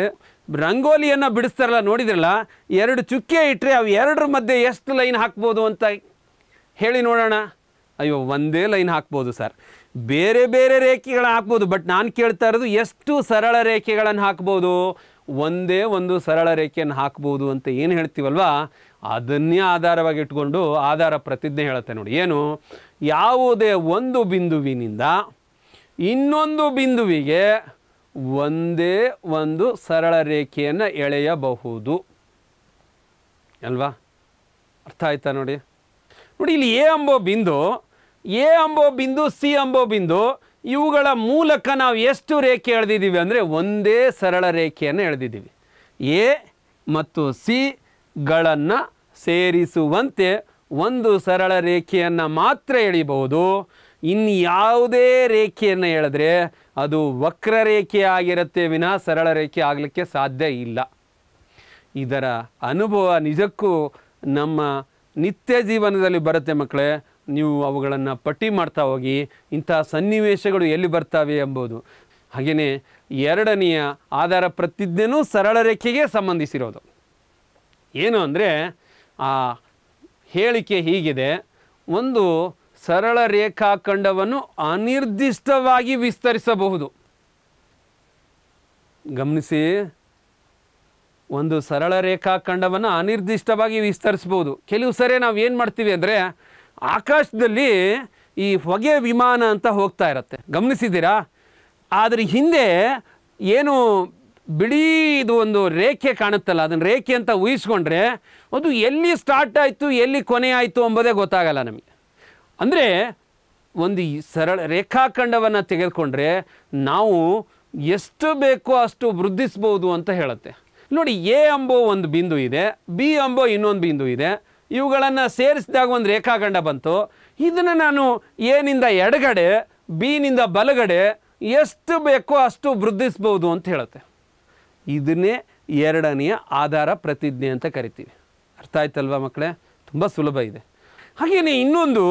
ರಂಗೋಲಿಯನ್ನು ಬಿಡಿಸ್ತಾರಲ್ಲ ನೋಡಿದ್ರಲ್ಲ ಎರಡು ಚುಕ್ಕೆ ಇಟ್ಟರೆ ಅವು ಎರಡರ ಮಧ್ಯೆ ಎಷ್ಟು ಲೈನ್ ಹಾಕ್ಬೋದು ಅಂತ ಹೇಳಿ ನೋಡೋಣ ಅಯ್ಯೋ ಒಂದೇ ಲೈನ್ ಹಾಕ್ಬೋದು ಸರ್ ಬೇರೆ ಬೇರೆ ರೇಖೆಗಳನ್ನ ಹಾಕ್ಬೋದು ಬಟ್ ನಾನು ಕೇಳ್ತಾ ಇರೋದು ಎಷ್ಟು ಸರಳ ರೇಖೆಗಳನ್ನು ಹಾಕ್ಬೋದು ಒಂದೇ ಒಂದು ಸರಳ ರೇಖೆಯನ್ನು ಹಾಕ್ಬೋದು ಅಂತ ಏನು ಹೇಳ್ತೀವಲ್ವಾ ಅದನ್ನೇ ಆಧಾರವಾಗಿ ಇಟ್ಕೊಂಡು ಆಧಾರ ಪ್ರತಿಜ್ಞೆ ಹೇಳುತ್ತೆ ನೋಡಿ ಏನು ಯಾವುದೇ ಒಂದು ಬಿಂದುವಿನಿಂದ ಇನ್ನೊಂದು ಬಿಂದುವಿಗೆ ಒಂದೇ ಒಂದು ಸರಳ ರೇಖೆಯನ್ನು ಎಳೆಯಬಹುದು ಅಲ್ವಾ ಅರ್ಥ ಆಯ್ತಾ ನೋಡಿ ನೋಡಿ ಇಲ್ಲಿ ಎ ಅಂಬೋ ಬಿಂದು ಎ ಅಂಬೋ ಬಿಂದು ಸಿ ಅಂಬೋ ಬಿಂದು ಇವುಗಳ ಮೂಲಕ ನಾವು ಎಷ್ಟು ರೇಖೆ ಎಳೆದಿದ್ದೀವಿ ಅಂದರೆ ಒಂದೇ ಸರಳ ರೇಖೆಯನ್ನು ಎಳೆದಿದ್ದೀವಿ ಎ ಮತ್ತು ಸಿಗಳನ್ನು ಸೇರಿಸುವಂತೆ ಒಂದು ಸರಳ ರೇಖೆಯನ್ನು ಮಾತ್ರ ಎಳಿಬಹುದು ಇನ್ಯಾವುದೇ ಯಾವುದೇ ರೇಖೆಯನ್ನು ಹೇಳಿದ್ರೆ ಅದು ವಕ್ರರೇಖೆ ಆಗಿರುತ್ತೆ ವಿನಃ ಸರಳ ರೇಖೆ ಆಗಲಿಕ್ಕೆ ಸಾಧ್ಯ ಇಲ್ಲ ಇದರ ಅನುಭವ ನಿಜಕ್ಕೂ ನಮ್ಮ ನಿತ್ಯ ಜೀವನದಲ್ಲಿ ಬರುತ್ತೆ ಮಕ್ಕಳೇ ನೀವು ಅವುಗಳನ್ನು ಪಟ್ಟಿ ಮಾಡ್ತಾ ಹೋಗಿ ಇಂಥ ಸನ್ನಿವೇಶಗಳು ಎಲ್ಲಿ ಬರ್ತವೆ ಎಂಬುದು ಹಾಗೆಯೇ ಎರಡನೆಯ ಆಧಾರ ಪ್ರತಿಜ್ಞೆನೂ ಸರಳ ರೇಖೆಗೆ ಸಂಬಂಧಿಸಿರೋದು ಏನು ಅಂದರೆ ಆ ಹೇಳಿಕೆ ಹೀಗಿದೆ ಒಂದು ಸರಳ ರೇಖಾಖಂಡವನ್ನು ಅನಿರ್ದಿಷ್ಟವಾಗಿ ವಿಸ್ತರಿಸಬಹುದು ಗಮನಿಸಿ ಒಂದು ಸರಳ ರೇಖಾಖಂಡವನ್ನು ಅನಿರ್ದಿಷ್ಟವಾಗಿ ವಿಸ್ತರಿಸ್ಬೋದು ಕೆಲವು ಸರಿ ನಾವು ಏನು ಮಾಡ್ತೀವಿ ಅಂದರೆ ಆಕಾಶದಲ್ಲಿ ಈ ಹೊಗೆ ವಿಮಾನ ಅಂತ ಹೋಗ್ತಾ ಇರತ್ತೆ ಗಮನಿಸಿದ್ದೀರಾ ಆದರೆ ಹಿಂದೆ ಏನು ಬಿಡೀ ಇದು ಒಂದು ರೇಖೆ ಕಾಣುತ್ತಲ್ಲ ಅದನ್ನು ರೇಖೆ ಅಂತ ಊಹಿಸ್ಕೊಂಡ್ರೆ ಅದು ಎಲ್ಲಿ ಸ್ಟಾರ್ಟ್ ಆಯಿತು ಎಲ್ಲಿ ಕೊನೆ ಆಯಿತು ಎಂಬುದೇ ಗೊತ್ತಾಗಲ್ಲ ನಮಗೆ ಅಂದರೆ ಒಂದು ಸರಳ ರೇಖಾಖಂಡವನ್ನು ತೆಗೆದುಕೊಂಡ್ರೆ ನಾವು ಎಷ್ಟು ಬೇಕೋ ಅಷ್ಟು ವೃದ್ಧಿಸ್ಬೋದು ಅಂತ ಹೇಳುತ್ತೆ ನೋಡಿ ಎ ಅಂಬೋ ಒಂದು ಬಿಂದು ಇದೆ ಬಿ ಅಂಬೋ ಇನ್ನೊಂದು ಬಿಂದು ಇದೆ ಇವುಗಳನ್ನು ಸೇರಿಸಿದಾಗ ಒಂದು ರೇಖಾಖಂಡ ಬಂತು ಇದನ್ನು ನಾನು ಎನಿಂದ ಎಡಗಡೆ ಬಿನಿಂದ ಬಲಗಡೆ ಎಷ್ಟು ಬೇಕೋ ಅಷ್ಟು ವೃದ್ಧಿಸ್ಬೋದು ಅಂತ ಹೇಳುತ್ತೆ ಇದನ್ನೇ ಎರಡನೆಯ ಆಧಾರ ಪ್ರತಿಜ್ಞೆ ಅಂತ ಕರಿತೀವಿ ಅರ್ಥ ಆಯ್ತಲ್ವಾ ಮಕ್ಕಳೇ ತುಂಬ ಸುಲಭ ಇದೆ ಹಾಗೆಯೇ ಇನ್ನೊಂದು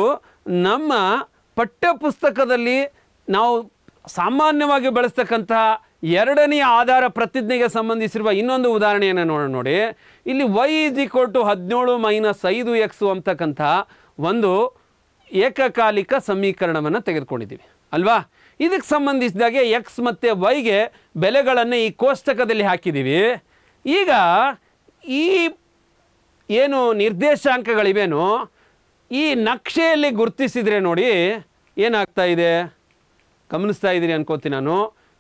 ನಮ್ಮ ಪಠ್ಯಪುಸ್ತಕದಲ್ಲಿ ನಾವು ಸಾಮಾನ್ಯವಾಗಿ ಬಳಸ್ತಕ್ಕಂತಹ ಎರಡನೆಯ ಆಧಾರ ಪ್ರತಿಜ್ಞೆಗೆ ಸಂಬಂಧಿಸಿರುವ ಇನ್ನೊಂದು ಉದಾಹರಣೆಯನ್ನು ನೋಡೋಣ ನೋಡಿ ಇಲ್ಲಿ ವೈ ಇಸ್ ಈಕ್ವಲ್ ಟು ಹದಿನೇಳು ಮೈನಸ್ ಐದು ಎಕ್ಸು ಅಂತಕ್ಕಂಥ ಒಂದು ಏಕಕಾಲಿಕ ಸಮೀಕರಣವನ್ನು ತೆಗೆದುಕೊಂಡಿದ್ದೀವಿ ಅಲ್ವಾ ಇದಕ್ಕೆ ಸಂಬಂಧಿಸಿದಾಗೆ ಎಕ್ಸ್ ಮತ್ತು ವೈಗೆ ಬೆಲೆಗಳನ್ನು ಈ ಕೋಷ್ಟಕದಲ್ಲಿ ಹಾಕಿದ್ದೀವಿ ಈಗ ಈ ಏನು ನಿರ್ದೇಶಾಂಕಗಳಿವೇನೋ ಈ ನಕ್ಷೆಯಲ್ಲಿ ಗುರುತಿಸಿದರೆ ನೋಡಿ ಏನಾಗ್ತಾ ಇದೆ ಗಮನಿಸ್ತಾ ಇದ್ದೀರಿ ಅನ್ಕೋತೀನಿ ನಾನು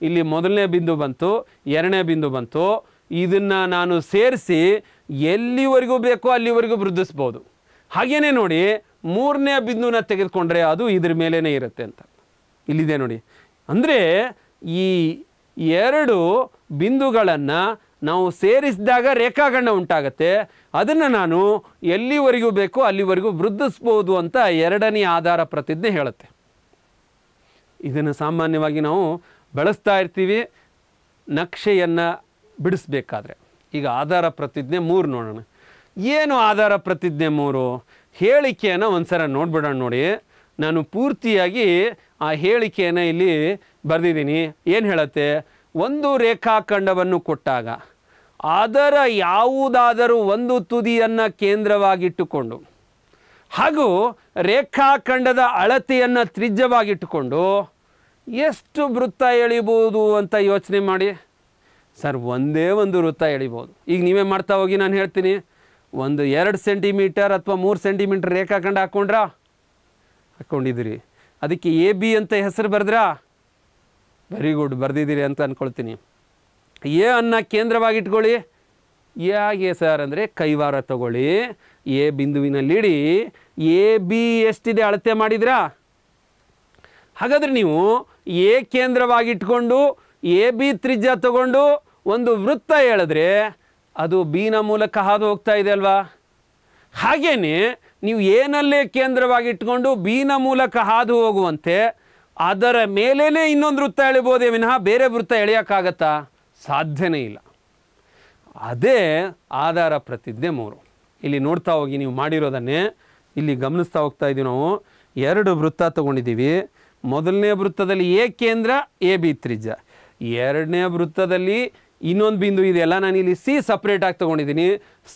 ಇಲ್ಲಿ ಮೊದಲನೇ ಬಿಂದು ಬಂತು ಎರಡನೇ ಬಿಂದು ಬಂತು ಇದನ್ನು ನಾನು ಸೇರಿಸಿ ಎಲ್ಲಿವರೆಗೂ ಬೇಕೋ ಅಲ್ಲಿವರೆಗೂ ವೃದ್ಧಿಸ್ಬೋದು ಹಾಗೇನೆ ನೋಡಿ ಮೂರನೇ ಬಿಂದುನ ತೆಗೆದುಕೊಂಡ್ರೆ ಅದು ಇದ್ರ ಮೇಲೇ ಇರುತ್ತೆ ಅಂತ ಇಲ್ಲಿದೆ ನೋಡಿ ಅಂದರೆ ಈ ಎರಡು ಬಿಂದುಗಳನ್ನು ನಾವು ಸೇರಿಸಿದಾಗ ರೇಖಾಗಣ ಉಂಟಾಗತ್ತೆ ಅದನ್ನು ನಾನು ಎಲ್ಲಿವರೆಗೂ ಬೇಕೋ ಅಲ್ಲಿವರೆಗೂ ವೃದ್ಧಿಸ್ಬೋದು ಅಂತ ಎರಡನೇ ಆಧಾರ ಪ್ರತಿಜ್ಞೆ ಹೇಳುತ್ತೆ ಇದನ್ನು ಸಾಮಾನ್ಯವಾಗಿ ನಾವು ಬಳಸ್ತಾ ಇರ್ತೀವಿ ನಕ್ಷೆಯನ್ನು ಬಿಡಿಸ್ಬೇಕಾದ್ರೆ ಈಗ ಆಧಾರ ಪ್ರತಿಜ್ಞೆ ಮೂರು ನೋಡೋಣ ಏನು ಆಧಾರ ಪ್ರತಿಜ್ಞೆ ಮೂರು ಹೇಳಿಕೆಯನ್ನು ಒಂದು ಸಲ ನೋಡ್ಬಿಡೋಣ ನೋಡಿ ನಾನು ಪೂರ್ತಿಯಾಗಿ ಆ ಹೇಳಿಕೆಯನ್ನು ಇಲ್ಲಿ ಬರೆದಿದ್ದೀನಿ ಏನು ಹೇಳುತ್ತೆ ಒಂದು ರೇಖಾಖಂಡವನ್ನು ಕೊಟ್ಟಾಗ ಅದರ ಯಾವುದಾದರೂ ಒಂದು ತುದಿಯನ್ನು ಕೇಂದ್ರವಾಗಿಟ್ಟುಕೊಂಡು ಹಾಗೂ ರೇಖಾಖಂಡದ ಅಳತೆಯನ್ನು ತ್ರಿಜ್ಯವಾಗಿಟ್ಟುಕೊಂಡು ಎಷ್ಟು ವೃತ್ತ ಎಳಿಬೋದು ಅಂತ ಯೋಚನೆ ಮಾಡಿ ಸರ್ ಒಂದೇ ಒಂದು ವೃತ್ತ ಎಳಿಬೋದು ಈಗ ನೀವೇ ಮಾಡ್ತಾ ಹೋಗಿ ನಾನು ಹೇಳ್ತೀನಿ ಒಂದು ಎರಡು ಸೆಂಟಿಮೀಟರ್ ಅಥವಾ ಮೂರು ಸೆಂಟಿಮೀಟರ್ ರೇಖಾಖಂಡ ಹಾಕ್ಕೊಂಡ್ರಾ ಹಾಕ್ಕೊಂಡಿದ್ದೀರಿ ಅದಕ್ಕೆ ಎ ಬಿ ಅಂತ ಹೆಸರು ಬರೆದ್ರಾ ವೆರಿ ಗುಡ್ ಬರೆದಿದ್ದೀರಿ ಅಂತ ಅಂದ್ಕೊಳ್ತೀನಿ ಎ ಅನ್ನ ಕೇಂದ್ರವಾಗಿಟ್ಕೊಳ್ಳಿ ಹೇಗೆ ಸರ್ ಅಂದರೆ ಕೈವಾರ ತಗೊಳ್ಳಿ ಎ ಬಿಂದುವಿನಲ್ಲಿ ಬಿಂದುವಿನಲ್ಲಿಡಿ ಎ ಬಿ ಎಷ್ಟಿದೆ ಅಳತೆ ಮಾಡಿದ್ರಾ ಹಾಗಾದರೆ ನೀವು ಎ ಕೇಂದ್ರವಾಗಿಟ್ಕೊಂಡು ಎ ಬಿ ತ್ರಿಜ್ಯ ತಗೊಂಡು ಒಂದು ವೃತ್ತ ಹೇಳಿದ್ರೆ ಅದು ಬೀನ ಮೂಲಕ ಹಾದು ಹೋಗ್ತಾ ಇದೆ ಅಲ್ವಾ ಹಾಗೇನೆ ನೀವು ಏನಲ್ಲೇ ಕೇಂದ್ರವಾಗಿಟ್ಕೊಂಡು ಬೀನ ಮೂಲಕ ಹಾದು ಹೋಗುವಂತೆ ಅದರ ಮೇಲೇ ಇನ್ನೊಂದು ವೃತ್ತ ಎಳಿಬೋದೇ ವಿನಃ ಬೇರೆ ವೃತ್ತ ಎಳೆಯೋಕ್ಕಾಗತ್ತಾ ಸಾಧ್ಯನೇ ಇಲ್ಲ ಅದೇ ಆಧಾರ ಪ್ರತಿಜ್ಞೆ ಮೂರು ಇಲ್ಲಿ ನೋಡ್ತಾ ಹೋಗಿ ನೀವು ಮಾಡಿರೋದನ್ನೇ ಇಲ್ಲಿ ಗಮನಿಸ್ತಾ ಹೋಗ್ತಾ ಇದ್ದೀವಿ ನಾವು ಎರಡು ವೃತ್ತ ತಗೊಂಡಿದ್ದೀವಿ ಮೊದಲನೇ ವೃತ್ತದಲ್ಲಿ ಎ ಕೇಂದ್ರ ಎ ಬಿ ತ್ರಿಜ್ಯ ಎರಡನೇ ವೃತ್ತದಲ್ಲಿ ಇನ್ನೊಂದು ಬಿಂದು ಇದೆಯಲ್ಲ ನಾನು ಇಲ್ಲಿ ಸಿ ಸಪ್ರೇಟಾಗಿ ತೊಗೊಂಡಿದ್ದೀನಿ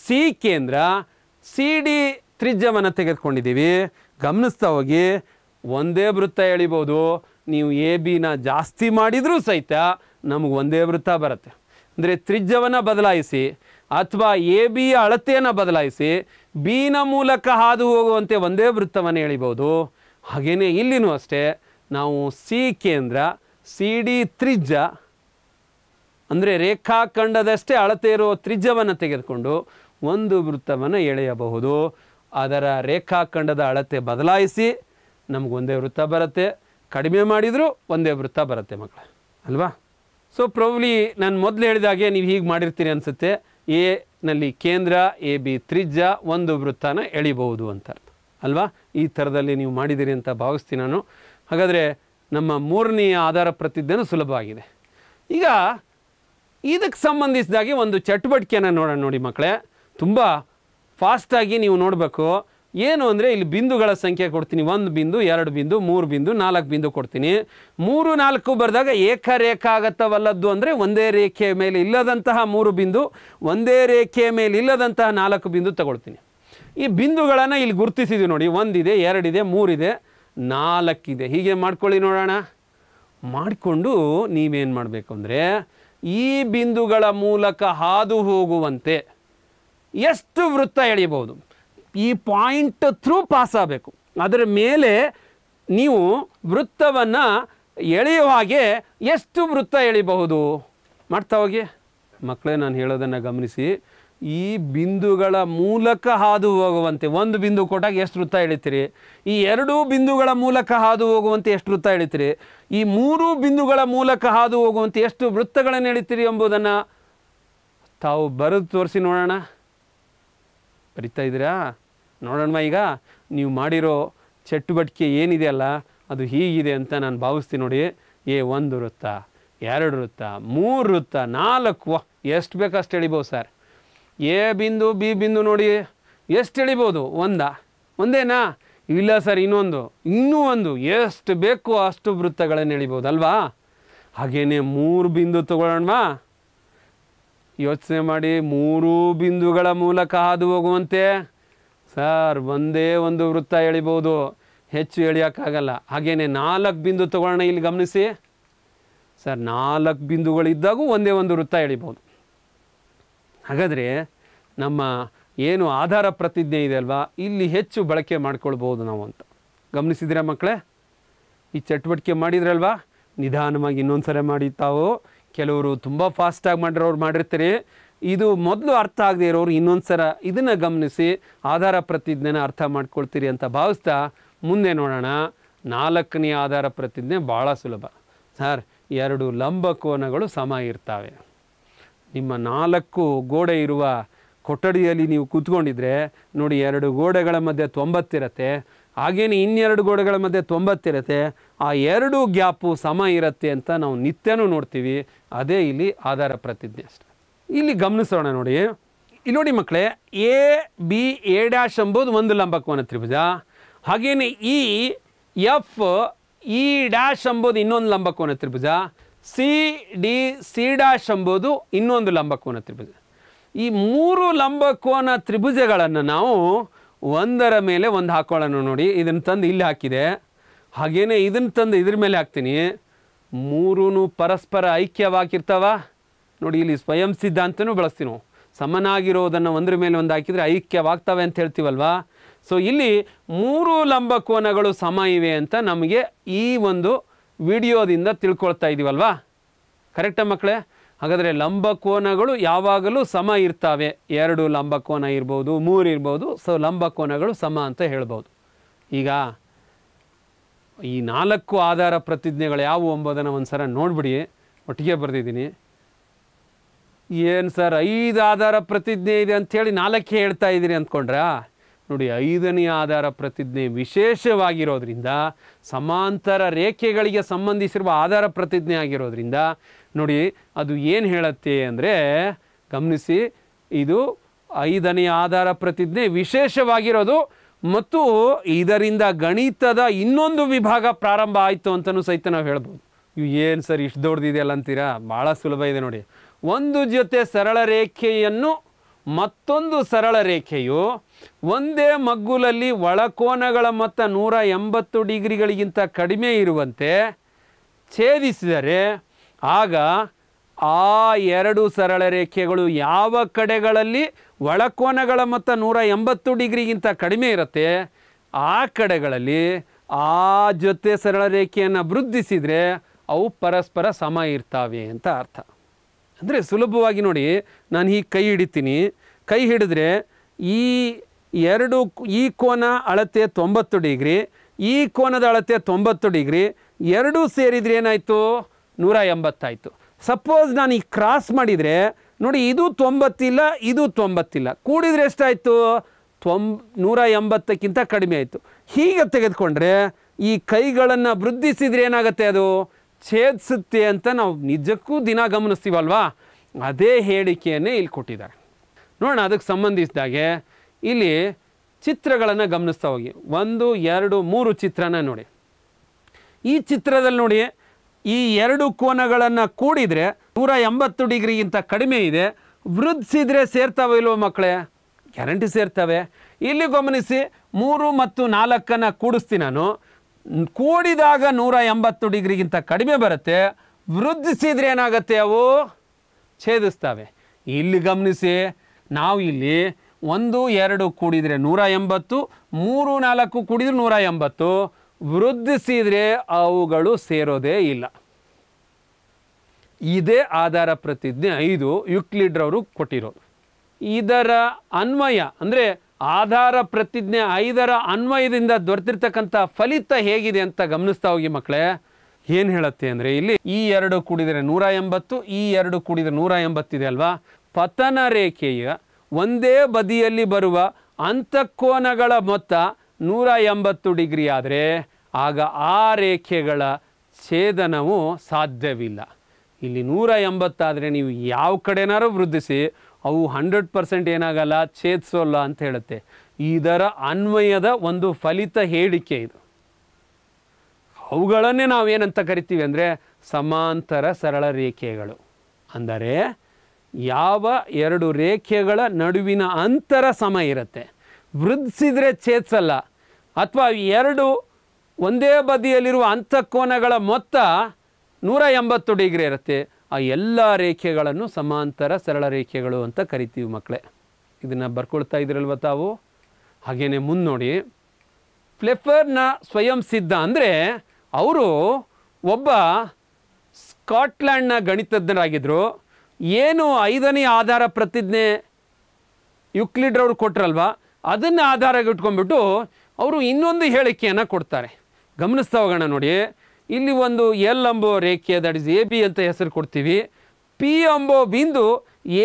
ಸಿ ಕೇಂದ್ರ ಸಿ ಡಿ ತ್ರಿಜ್ಯವನ್ನು ತೆಗೆದುಕೊಂಡಿದ್ದೀವಿ ಗಮನಿಸ್ತಾ ಹೋಗಿ ಒಂದೇ ವೃತ್ತ ಎಳಿಬೋದು ನೀವು ಎ ಬಿನ ಜಾಸ್ತಿ ಮಾಡಿದರೂ ಸಹಿತ ನಮಗೆ ಒಂದೇ ವೃತ್ತ ಬರುತ್ತೆ ಅಂದರೆ ತ್ರಿಜ್ಯವನ್ನು ಬದಲಾಯಿಸಿ ಅಥವಾ ಎ ಬಿಯ ಅಳತೆಯನ್ನು ಬದಲಾಯಿಸಿ ಬೀನ ಮೂಲಕ ಹಾದು ಹೋಗುವಂತೆ ಒಂದೇ ವೃತ್ತವನ್ನು ಎಳಿಬೋದು ಹಾಗೆಯೇ ಇಲ್ಲಿನೂ ಅಷ್ಟೇ ನಾವು ಸಿ ಕೇಂದ್ರ ಸಿ ಡಿ ತ್ರಿಜ್ಯ ಅಂದರೆ ರೇಖಾಖಂಡದಷ್ಟೇ ಅಳತೆ ಇರೋ ತ್ರಿಜ್ಯವನ್ನು ತೆಗೆದುಕೊಂಡು ಒಂದು ವೃತ್ತವನ್ನು ಎಳೆಯಬಹುದು ಅದರ ರೇಖಾಖಂಡದ ಅಳತೆ ಬದಲಾಯಿಸಿ ನಮ್ಗೆ ಒಂದೇ ವೃತ್ತ ಬರುತ್ತೆ ಕಡಿಮೆ ಮಾಡಿದರೂ ಒಂದೇ ವೃತ್ತ ಬರುತ್ತೆ ಮಕ್ಕಳ ಅಲ್ವಾ ಸೊ ಪ್ರೌಲಿ ನಾನು ಮೊದಲು ಹೇಳಿದಾಗೆ ನೀವು ಹೀಗೆ ಮಾಡಿರ್ತೀರಿ ಅನಿಸುತ್ತೆ ಎ ನಲ್ಲಿ ಕೇಂದ್ರ ಎ ಬಿ ತ್ರಿಜ್ಯ ಒಂದು ವೃತ್ತನ ಎಳಿಬಹುದು ಅಂತ ಅರ್ಥ ಅಲ್ವಾ ಈ ಥರದಲ್ಲಿ ನೀವು ಮಾಡಿದ್ದೀರಿ ಅಂತ ಭಾವಿಸ್ತೀನಿ ನಾನು ಹಾಗಾದರೆ ನಮ್ಮ ಮೂರನೆಯ ಆಧಾರ ಸುಲಭ ಸುಲಭವಾಗಿದೆ ಈಗ ಇದಕ್ಕೆ ಸಂಬಂಧಿಸಿದಾಗಿ ಒಂದು ಚಟುವಟಿಕೆಯನ್ನು ನೋಡೋಣ ನೋಡಿ ಮಕ್ಕಳೇ ತುಂಬ ಫಾಸ್ಟಾಗಿ ನೀವು ನೋಡಬೇಕು ಏನು ಅಂದರೆ ಇಲ್ಲಿ ಬಿಂದುಗಳ ಸಂಖ್ಯೆ ಕೊಡ್ತೀನಿ ಒಂದು ಬಿಂದು ಎರಡು ಬಿಂದು ಮೂರು ಬಿಂದು ನಾಲ್ಕು ಬಿಂದು ಕೊಡ್ತೀನಿ ಮೂರು ನಾಲ್ಕು ಬರೆದಾಗ ಆಗತ್ತವಲ್ಲದ್ದು ಅಂದರೆ ಒಂದೇ ರೇಖೆಯ ಮೇಲೆ ಇಲ್ಲದಂತಹ ಮೂರು ಬಿಂದು ಒಂದೇ ರೇಖೆಯ ಮೇಲೆ ಇಲ್ಲದಂತಹ ನಾಲ್ಕು ಬಿಂದು ತಗೊಳ್ತೀನಿ ಈ ಬಿಂದುಗಳನ್ನು ಇಲ್ಲಿ ಗುರುತಿಸಿದ್ವಿ ನೋಡಿ ಒಂದಿದೆ ಎರಡಿದೆ ಮೂರಿದೆ ನಾಲ್ಕಿದೆ ಹೀಗೆ ಮಾಡ್ಕೊಳ್ಳಿ ನೋಡೋಣ ಮಾಡಿಕೊಂಡು ನೀವೇನು ಮಾಡಬೇಕು ಅಂದರೆ ಈ ಬಿಂದುಗಳ ಮೂಲಕ ಹಾದು ಹೋಗುವಂತೆ ಎಷ್ಟು ವೃತ್ತ ಎಳೆಯಬಹುದು ಈ ಪಾಯಿಂಟ್ ಥ್ರೂ ಪಾಸ್ ಆಗಬೇಕು ಅದರ ಮೇಲೆ ನೀವು ವೃತ್ತವನ್ನು ಎಳೆಯುವ ಹಾಗೆ ಎಷ್ಟು ವೃತ್ತ ಎಳಿಬಹುದು ಮಾಡ್ತಾ ಹೋಗಿ ಮಕ್ಕಳೇ ನಾನು ಹೇಳೋದನ್ನು ಗಮನಿಸಿ ಈ ಬಿಂದುಗಳ ಮೂಲಕ ಹಾದು ಹೋಗುವಂತೆ ಒಂದು ಬಿಂದು ಕೊಟ್ಟಾಗ ಎಷ್ಟು ವೃತ್ತ ಎಳಿತೀರಿ ಈ ಎರಡು ಬಿಂದುಗಳ ಮೂಲಕ ಹಾದು ಹೋಗುವಂತೆ ಎಷ್ಟು ವೃತ್ತ ಎಳಿತೀರಿ ಈ ಮೂರು ಬಿಂದುಗಳ ಮೂಲಕ ಹಾದು ಹೋಗುವಂತೆ ಎಷ್ಟು ವೃತ್ತಗಳನ್ನು ಎಳಿತೀರಿ ಎಂಬುದನ್ನು ತಾವು ಬರೆದು ತೋರಿಸಿ ನೋಡೋಣ ಬರಿತಾ ಇದ್ದೀರಾ ನೋಡೋಣ ಈಗ ನೀವು ಮಾಡಿರೋ ಚಟುವಟಿಕೆ ಏನಿದೆಯಲ್ಲ ಅದು ಹೀಗಿದೆ ಅಂತ ನಾನು ಭಾವಿಸ್ತೀನಿ ನೋಡಿ ಏ ಒಂದು ವೃತ್ತ ಎರಡು ವೃತ್ತ ಮೂರು ವೃತ್ತ ನಾಲ್ಕು ಎಷ್ಟು ಅಷ್ಟು ಎಳಿಬೋದು ಸರ್ ಎ ಬಿಂದು ಬಿ ಬಿಂದು ನೋಡಿ ಎಷ್ಟು ಎಳಿಬೋದು ಒಂದ ಒಂದೇನಾ ಇಲ್ಲ ಸರ್ ಇನ್ನೊಂದು ಇನ್ನೂ ಒಂದು ಎಷ್ಟು ಬೇಕು ಅಷ್ಟು ವೃತ್ತಗಳನ್ನು ಎಳಿಬೋದು ಅಲ್ವಾ ಹಾಗೇನೆ ಮೂರು ಬಿಂದು ತಗೊಳ್ಳೋಣವಾ ಯೋಚನೆ ಮಾಡಿ ಮೂರು ಬಿಂದುಗಳ ಮೂಲಕ ಹಾದು ಹೋಗುವಂತೆ ಸರ್ ಒಂದೇ ಒಂದು ವೃತ್ತ ಎಳಿಬೋದು ಹೆಚ್ಚು ಎಳಿಯೋಕ್ಕಾಗಲ್ಲ ಹಾಗೇನೆ ನಾಲ್ಕು ಬಿಂದು ತಗೊಳ್ಳೋಣ ಇಲ್ಲಿ ಗಮನಿಸಿ ಸರ್ ನಾಲ್ಕು ಬಿಂದುಗಳಿದ್ದಾಗೂ ಒಂದೇ ಒಂದು ವೃತ್ತ ಎಳಿಬೋದು ಹಾಗಾದರೆ ನಮ್ಮ ಏನು ಆಧಾರ ಪ್ರತಿಜ್ಞೆ ಇದೆ ಅಲ್ವಾ ಇಲ್ಲಿ ಹೆಚ್ಚು ಬಳಕೆ ಮಾಡ್ಕೊಳ್ಬೋದು ನಾವು ಅಂತ ಗಮನಿಸಿದ್ರೆ ಮಕ್ಕಳೇ ಈ ಚಟುವಟಿಕೆ ಮಾಡಿದ್ರಲ್ವಾ ನಿಧಾನವಾಗಿ ಇನ್ನೊಂದು ಸರಿ ಮಾಡಿ ತಾವು ಕೆಲವರು ತುಂಬ ಫಾಸ್ಟಾಗಿ ಮಾಡಿರೋರು ಮಾಡಿರ್ತೀರಿ ಇದು ಮೊದಲು ಅರ್ಥ ಆಗದೆ ಇರೋರು ಇನ್ನೊಂದು ಸಲ ಇದನ್ನು ಗಮನಿಸಿ ಆಧಾರ ಪ್ರತಿಜ್ಞೆನ ಅರ್ಥ ಮಾಡ್ಕೊಳ್ತೀರಿ ಅಂತ ಭಾವಿಸ್ತಾ ಮುಂದೆ ನೋಡೋಣ ನಾಲ್ಕನೇ ಆಧಾರ ಪ್ರತಿಜ್ಞೆ ಭಾಳ ಸುಲಭ ಸರ್ ಎರಡು ಲಂಬಕೋನಗಳು ಸಮ ಇರ್ತವೆ ನಿಮ್ಮ ನಾಲ್ಕು ಗೋಡೆ ಇರುವ ಕೊಠಡಿಯಲ್ಲಿ ನೀವು ಕೂತ್ಕೊಂಡಿದ್ರೆ ನೋಡಿ ಎರಡು ಗೋಡೆಗಳ ಮಧ್ಯೆ ತೊಂಬತ್ತಿರತ್ತೆ ಹಾಗೇನೆ ಇನ್ನೆರಡು ಗೋಡೆಗಳ ಮಧ್ಯೆ ತೊಂಬತ್ತಿರತ್ತೆ ಆ ಎರಡು ಗ್ಯಾಪು ಸಮ ಇರುತ್ತೆ ಅಂತ ನಾವು ನಿತ್ಯನೂ ನೋಡ್ತೀವಿ ಅದೇ ಇಲ್ಲಿ ಆಧಾರ ಪ್ರತಿಜ್ಞೆ ಅಷ್ಟೆ ಇಲ್ಲಿ ಗಮನಿಸೋಣ ನೋಡಿ ಇಲ್ಲಿ ನೋಡಿ ಮಕ್ಕಳೇ ಎ ಬಿ ಎ ಡ್ಯಾಶ್ ಎಂಬುದು ಒಂದು ಲಂಬಕೋನ ತ್ರಿಭುಜ ಹಾಗೇನೆ ಇ ಎಫ್ ಇ ಡ್ಯಾಶ್ ಎಂಬುದು ಇನ್ನೊಂದು ಲಂಬಕೋನ ತ್ರಿಭುಜ ಸಿ ಡಿ ಸಿ ಡ್ಯಾಶ್ ಎಂಬುದು ಇನ್ನೊಂದು ಲಂಬಕೋನ ತ್ರಿಭುಜ ಈ ಮೂರು ಲಂಬಕೋನ ತ್ರಿಭುಜಗಳನ್ನು ನಾವು ಒಂದರ ಮೇಲೆ ಒಂದು ಹಾಕೊಳ್ಳೋಣ ನೋಡಿ ಇದನ್ನು ತಂದು ಇಲ್ಲಿ ಹಾಕಿದೆ ಹಾಗೇನೆ ಇದನ್ನು ತಂದು ಇದ್ರ ಮೇಲೆ ಹಾಕ್ತೀನಿ ಮೂರೂ ಪರಸ್ಪರ ಐಕ್ಯವಾಗಿರ್ತಾವೆ ನೋಡಿ ಇಲ್ಲಿ ಸ್ವಯಂ ಸಿದ್ಧಾಂತನೂ ಬಳಸ್ತೀವಿ ನಾವು ಸಮನಾಗಿರೋದನ್ನು ಒಂದ್ರ ಮೇಲೆ ಒಂದು ಹಾಕಿದರೆ ಐಕ್ಯವಾಗ್ತವೆ ಅಂತ ಹೇಳ್ತೀವಲ್ವಾ ಸೊ ಇಲ್ಲಿ ಮೂರು ಲಂಬಕೋನಗಳು ಸಮ ಇವೆ ಅಂತ ನಮಗೆ ಈ ಒಂದು ವಿಡಿಯೋದಿಂದ ತಿಳ್ಕೊಳ್ತಾ ಇದ್ದೀವಲ್ವಾ ಕರೆಕ್ಟಾ ಮಕ್ಕಳೇ ಹಾಗಾದರೆ ಲಂಬಕೋನಗಳು ಯಾವಾಗಲೂ ಸಮ ಇರ್ತಾವೆ ಎರಡು ಲಂಬಕೋನ ಇರ್ಬೋದು ಮೂರು ಇರ್ಬೋದು ಸೊ ಲಂಬಕೋನಗಳು ಸಮ ಅಂತ ಹೇಳ್ಬೋದು ಈಗ ಈ ನಾಲ್ಕು ಆಧಾರ ಪ್ರತಿಜ್ಞೆಗಳು ಯಾವುವು ಎಂಬುದನ್ನು ಒಂದು ಸಲ ನೋಡಿಬಿಡಿ ಒಟ್ಟಿಗೆ ಬರೆದಿದ್ದೀನಿ ಏನು ಸರ್ ಐದು ಆಧಾರ ಪ್ರತಿಜ್ಞೆ ಇದೆ ಅಂಥೇಳಿ ನಾಲ್ಕೇ ಹೇಳ್ತಾ ಇದ್ದೀರಿ ಅಂದ್ಕೊಂಡ್ರ ನೋಡಿ ಐದನೇ ಆಧಾರ ಪ್ರತಿಜ್ಞೆ ವಿಶೇಷವಾಗಿರೋದ್ರಿಂದ ಸಮಾಂತರ ರೇಖೆಗಳಿಗೆ ಸಂಬಂಧಿಸಿರುವ ಆಧಾರ ಪ್ರತಿಜ್ಞೆ ಆಗಿರೋದ್ರಿಂದ ನೋಡಿ ಅದು ಏನು ಹೇಳುತ್ತೆ ಅಂದರೆ ಗಮನಿಸಿ ಇದು ಐದನೇ ಆಧಾರ ಪ್ರತಿಜ್ಞೆ ವಿಶೇಷವಾಗಿರೋದು ಮತ್ತು ಇದರಿಂದ ಗಣಿತದ ಇನ್ನೊಂದು ವಿಭಾಗ ಪ್ರಾರಂಭ ಆಯಿತು ಅಂತಲೂ ಸಹಿತ ನಾವು ಹೇಳ್ಬೋದು ಇವು ಏನು ಸರ್ ಇಷ್ಟು ದೊಡ್ಡದಿದೆಯಲ್ಲ ಅಂತೀರಾ ಭಾಳ ಸುಲಭ ಇದೆ ನೋಡಿ ಒಂದು ಜೊತೆ ಸರಳ ರೇಖೆಯನ್ನು ಮತ್ತೊಂದು ಸರಳ ರೇಖೆಯು ಒಂದೇ ಮಗ್ಗುಲಲ್ಲಿ ಒಳಕೋನಗಳ ಮೊತ್ತ ನೂರ ಎಂಬತ್ತು ಡಿಗ್ರಿಗಳಿಗಿಂತ ಕಡಿಮೆ ಇರುವಂತೆ ಛೇದಿಸಿದರೆ ಆಗ ಆ ಎರಡು ಸರಳ ರೇಖೆಗಳು ಯಾವ ಕಡೆಗಳಲ್ಲಿ ಒಳಕೋನಗಳ ಮೊತ್ತ ನೂರ ಎಂಬತ್ತು ಡಿಗ್ರಿಗಿಂತ ಕಡಿಮೆ ಇರುತ್ತೆ ಆ ಕಡೆಗಳಲ್ಲಿ ಆ ಜೊತೆ ಸರಳ ರೇಖೆಯನ್ನು ವೃದ್ಧಿಸಿದರೆ ಅವು ಪರಸ್ಪರ ಸಮ ಇರ್ತಾವೆ ಅಂತ ಅರ್ಥ ಅಂದರೆ ಸುಲಭವಾಗಿ ನೋಡಿ ನಾನು ಈ ಕೈ ಹಿಡಿತೀನಿ ಕೈ ಹಿಡಿದ್ರೆ ಈ ಎರಡು ಈ ಕೋನ ಅಳತೆ ತೊಂಬತ್ತು ಡಿಗ್ರಿ ಈ ಕೋನದ ಅಳತೆ ತೊಂಬತ್ತು ಡಿಗ್ರಿ ಎರಡೂ ಸೇರಿದರೆ ಏನಾಯಿತು ನೂರ ಎಂಬತ್ತಾಯಿತು ಸಪೋಸ್ ನಾನು ಈ ಕ್ರಾಸ್ ಮಾಡಿದರೆ ನೋಡಿ ಇದು ತೊಂಬತ್ತಿಲ್ಲ ಇದು ತೊಂಬತ್ತಿಲ್ಲ ಕೂಡಿದರೆ ಎಷ್ಟಾಯಿತು ತೊಂಬ ನೂರ ಎಂಬತ್ತಕ್ಕಿಂತ ಕಡಿಮೆ ಆಯಿತು ಹೀಗೆ ತೆಗೆದುಕೊಂಡ್ರೆ ಈ ಕೈಗಳನ್ನು ವೃದ್ಧಿಸಿದರೆ ಏನಾಗುತ್ತೆ ಅದು ಛೇದಿಸುತ್ತೆ ಅಂತ ನಾವು ನಿಜಕ್ಕೂ ದಿನ ಗಮನಿಸ್ತೀವಲ್ವಾ ಅದೇ ಹೇಳಿಕೆಯನ್ನೇ ಇಲ್ಲಿ ಕೊಟ್ಟಿದ್ದಾರೆ ನೋಡೋಣ ಅದಕ್ಕೆ ಸಂಬಂಧಿಸಿದಾಗೆ ಇಲ್ಲಿ ಚಿತ್ರಗಳನ್ನು ಗಮನಿಸ್ತಾ ಹೋಗಿ ಒಂದು ಎರಡು ಮೂರು ಚಿತ್ರನ ನೋಡಿ ಈ ಚಿತ್ರದಲ್ಲಿ ನೋಡಿ ಈ ಎರಡು ಕೋನಗಳನ್ನು ಕೂಡಿದರೆ ನೂರ ಎಂಬತ್ತು ಡಿಗ್ರಿಗಿಂತ ಕಡಿಮೆ ಇದೆ ವೃದ್ಧಿಸಿದರೆ ಸೇರ್ತಾವೆ ಇಲ್ವೋ ಮಕ್ಕಳೇ ಗ್ಯಾರಂಟಿ ಸೇರ್ತವೆ ಇಲ್ಲಿ ಗಮನಿಸಿ ಮೂರು ಮತ್ತು ನಾಲ್ಕನ್ನು ಕೂಡಿಸ್ತೀನಿ ನಾನು ಕೂಡಿದಾಗ ನೂರ ಎಂಬತ್ತು ಡಿಗ್ರಿಗಿಂತ ಕಡಿಮೆ ಬರುತ್ತೆ ವೃದ್ಧಿಸಿದ್ರೆ ಏನಾಗುತ್ತೆ ಅವು ಛೇದಿಸ್ತವೆ ಇಲ್ಲಿ ಗಮನಿಸಿ ನಾವು ಇಲ್ಲಿ ಒಂದು ಎರಡು ಕೂಡಿದರೆ ನೂರ ಎಂಬತ್ತು ಮೂರು ನಾಲ್ಕು ಕೂಡಿದರೆ ನೂರ ಎಂಬತ್ತು ವೃದ್ಧಿಸಿದರೆ ಅವುಗಳು ಸೇರೋದೇ ಇಲ್ಲ ಇದೇ ಆಧಾರ ಪ್ರತಿಜ್ಞೆ ಐದು ಯುಕ್ಲಿಡ್ರವರು ಕೊಟ್ಟಿರೋದು ಇದರ ಅನ್ವಯ ಅಂದರೆ ಆಧಾರ ಪ್ರತಿಜ್ಞೆ ಐದರ ಅನ್ವಯದಿಂದ ದೊರೆತಿರ್ತಕ್ಕಂಥ ಫಲಿತ ಹೇಗಿದೆ ಅಂತ ಗಮನಿಸ್ತಾ ಹೋಗಿ ಮಕ್ಕಳೇ ಏನು ಹೇಳುತ್ತೆ ಅಂದರೆ ಇಲ್ಲಿ ಈ ಎರಡು ಕೂಡಿದರೆ ನೂರ ಎಂಬತ್ತು ಈ ಎರಡು ಕೂಡಿದರೆ ನೂರ ಎಂಬತ್ತಿದೆ ಅಲ್ವಾ ಪತನ ರೇಖೆಯ ಒಂದೇ ಬದಿಯಲ್ಲಿ ಬರುವ ಅಂತಃಕೋನಗಳ ಮೊತ್ತ ನೂರ ಎಂಬತ್ತು ಡಿಗ್ರಿ ಆದರೆ ಆಗ ಆ ರೇಖೆಗಳ ಛೇದನವು ಸಾಧ್ಯವಿಲ್ಲ ಇಲ್ಲಿ ನೂರ ಎಂಬತ್ತಾದರೆ ನೀವು ಯಾವ ಕಡೆನಾರು ವೃದ್ಧಿಸಿ ಅವು ಹಂಡ್ರೆಡ್ ಪರ್ಸೆಂಟ್ ಏನಾಗಲ್ಲ ಛೇದಿಸೋಲ್ಲ ಅಂತ ಹೇಳುತ್ತೆ ಇದರ ಅನ್ವಯದ ಒಂದು ಫಲಿತ ಹೇಳಿಕೆ ಇದು ಅವುಗಳನ್ನೇ ನಾವು ಏನಂತ ಕರಿತೀವಿ ಅಂದರೆ ಸಮಾಂತರ ಸರಳ ರೇಖೆಗಳು ಅಂದರೆ ಯಾವ ಎರಡು ರೇಖೆಗಳ ನಡುವಿನ ಅಂತರ ಸಮ ಇರುತ್ತೆ ವೃದ್ಧಿಸಿದರೆ ಛೇದಿಸಲ್ಲ ಅಥವಾ ಎರಡು ಒಂದೇ ಬದಿಯಲ್ಲಿರುವ ಅಂತಃಕೋನಗಳ ಮೊತ್ತ ನೂರ ಎಂಬತ್ತು ಡಿಗ್ರಿ ಇರುತ್ತೆ ಆ ಎಲ್ಲ ರೇಖೆಗಳನ್ನು ಸಮಾಂತರ ಸರಳ ರೇಖೆಗಳು ಅಂತ ಕರಿತೀವಿ ಮಕ್ಕಳೇ ಇದನ್ನು ಬರ್ಕೊಳ್ತಾ ಇದ್ರಲ್ವ ತಾವು ಹಾಗೇ ಮುಂದೆ ನೋಡಿ ಫ್ಲೆಫರ್ನ ಸ್ವಯಂ ಸಿದ್ಧ ಅಂದರೆ ಅವರು ಒಬ್ಬ ಸ್ಕಾಟ್ಲ್ಯಾಂಡ್ನ ಗಣಿತಜ್ಞರಾಗಿದ್ದರು ಏನು ಐದನೇ ಆಧಾರ ಪ್ರತಿಜ್ಞೆ ಅವರು ಕೊಟ್ಟರಲ್ವ ಅದನ್ನು ಇಟ್ಕೊಂಡ್ಬಿಟ್ಟು ಅವರು ಇನ್ನೊಂದು ಹೇಳಿಕೆಯನ್ನು ಕೊಡ್ತಾರೆ ಗಮನಿಸ್ತಾ ಹೋಗೋಣ ನೋಡಿ ಇಲ್ಲಿ ಒಂದು ಎಲ್ ಅಂಬೋ ರೇಖೆ ದಟ್ ಇಸ್ ಎ ಬಿ ಅಂತ ಹೆಸರು ಕೊಡ್ತೀವಿ ಪಿ ಅಂಬೋ ಬಿಂದು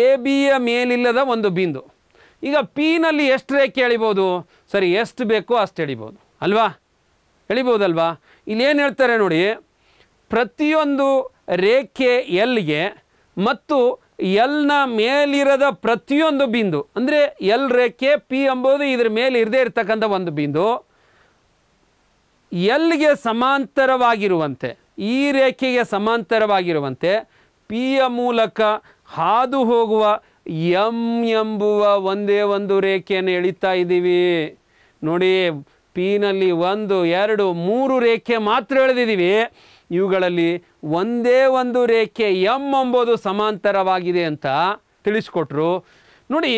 ಎ ಬಿಯ ಮೇಲಿಲ್ಲದ ಒಂದು ಬಿಂದು ಈಗ ಪಿನಲ್ಲಿ ಎಷ್ಟು ರೇಖೆ ಎಳಿಬೋದು ಸರಿ ಎಷ್ಟು ಬೇಕೋ ಅಷ್ಟು ಎಳಿಬೋದು ಅಲ್ವಾ ಎಳಿಬೋದಲ್ವಾ ಇಲ್ಲೇನು ಹೇಳ್ತಾರೆ ನೋಡಿ ಪ್ರತಿಯೊಂದು ರೇಖೆ ಎಲ್ಗೆ ಮತ್ತು ಎಲ್ನ ಮೇಲಿರದ ಪ್ರತಿಯೊಂದು ಬಿಂದು ಅಂದರೆ ಎಲ್ ರೇಖೆ ಪಿ ಎಂಬುದು ಇದ್ರ ಮೇಲೆ ಇರದೇ ಇರ್ತಕ್ಕಂಥ ಒಂದು ಬಿಂದು ಎಲ್ಗೆ ಸಮಾಂತರವಾಗಿರುವಂತೆ ಈ ರೇಖೆಗೆ ಸಮಾಂತರವಾಗಿರುವಂತೆ ಪಿಯ ಮೂಲಕ ಹಾದು ಹೋಗುವ ಎಂ ಎಂಬುವ ಒಂದೇ ಒಂದು ರೇಖೆಯನ್ನು ಎಳಿತಾ ಇದ್ದೀವಿ ನೋಡಿ ಪಿನಲ್ಲಿ ಒಂದು ಎರಡು ಮೂರು ರೇಖೆ ಮಾತ್ರ ಎಳೆದಿದ್ದೀವಿ ಇವುಗಳಲ್ಲಿ ಒಂದೇ ಒಂದು ರೇಖೆ ಎಂ ಎಂಬುದು ಸಮಾಂತರವಾಗಿದೆ ಅಂತ ತಿಳಿಸ್ಕೊಟ್ರು ನೋಡಿ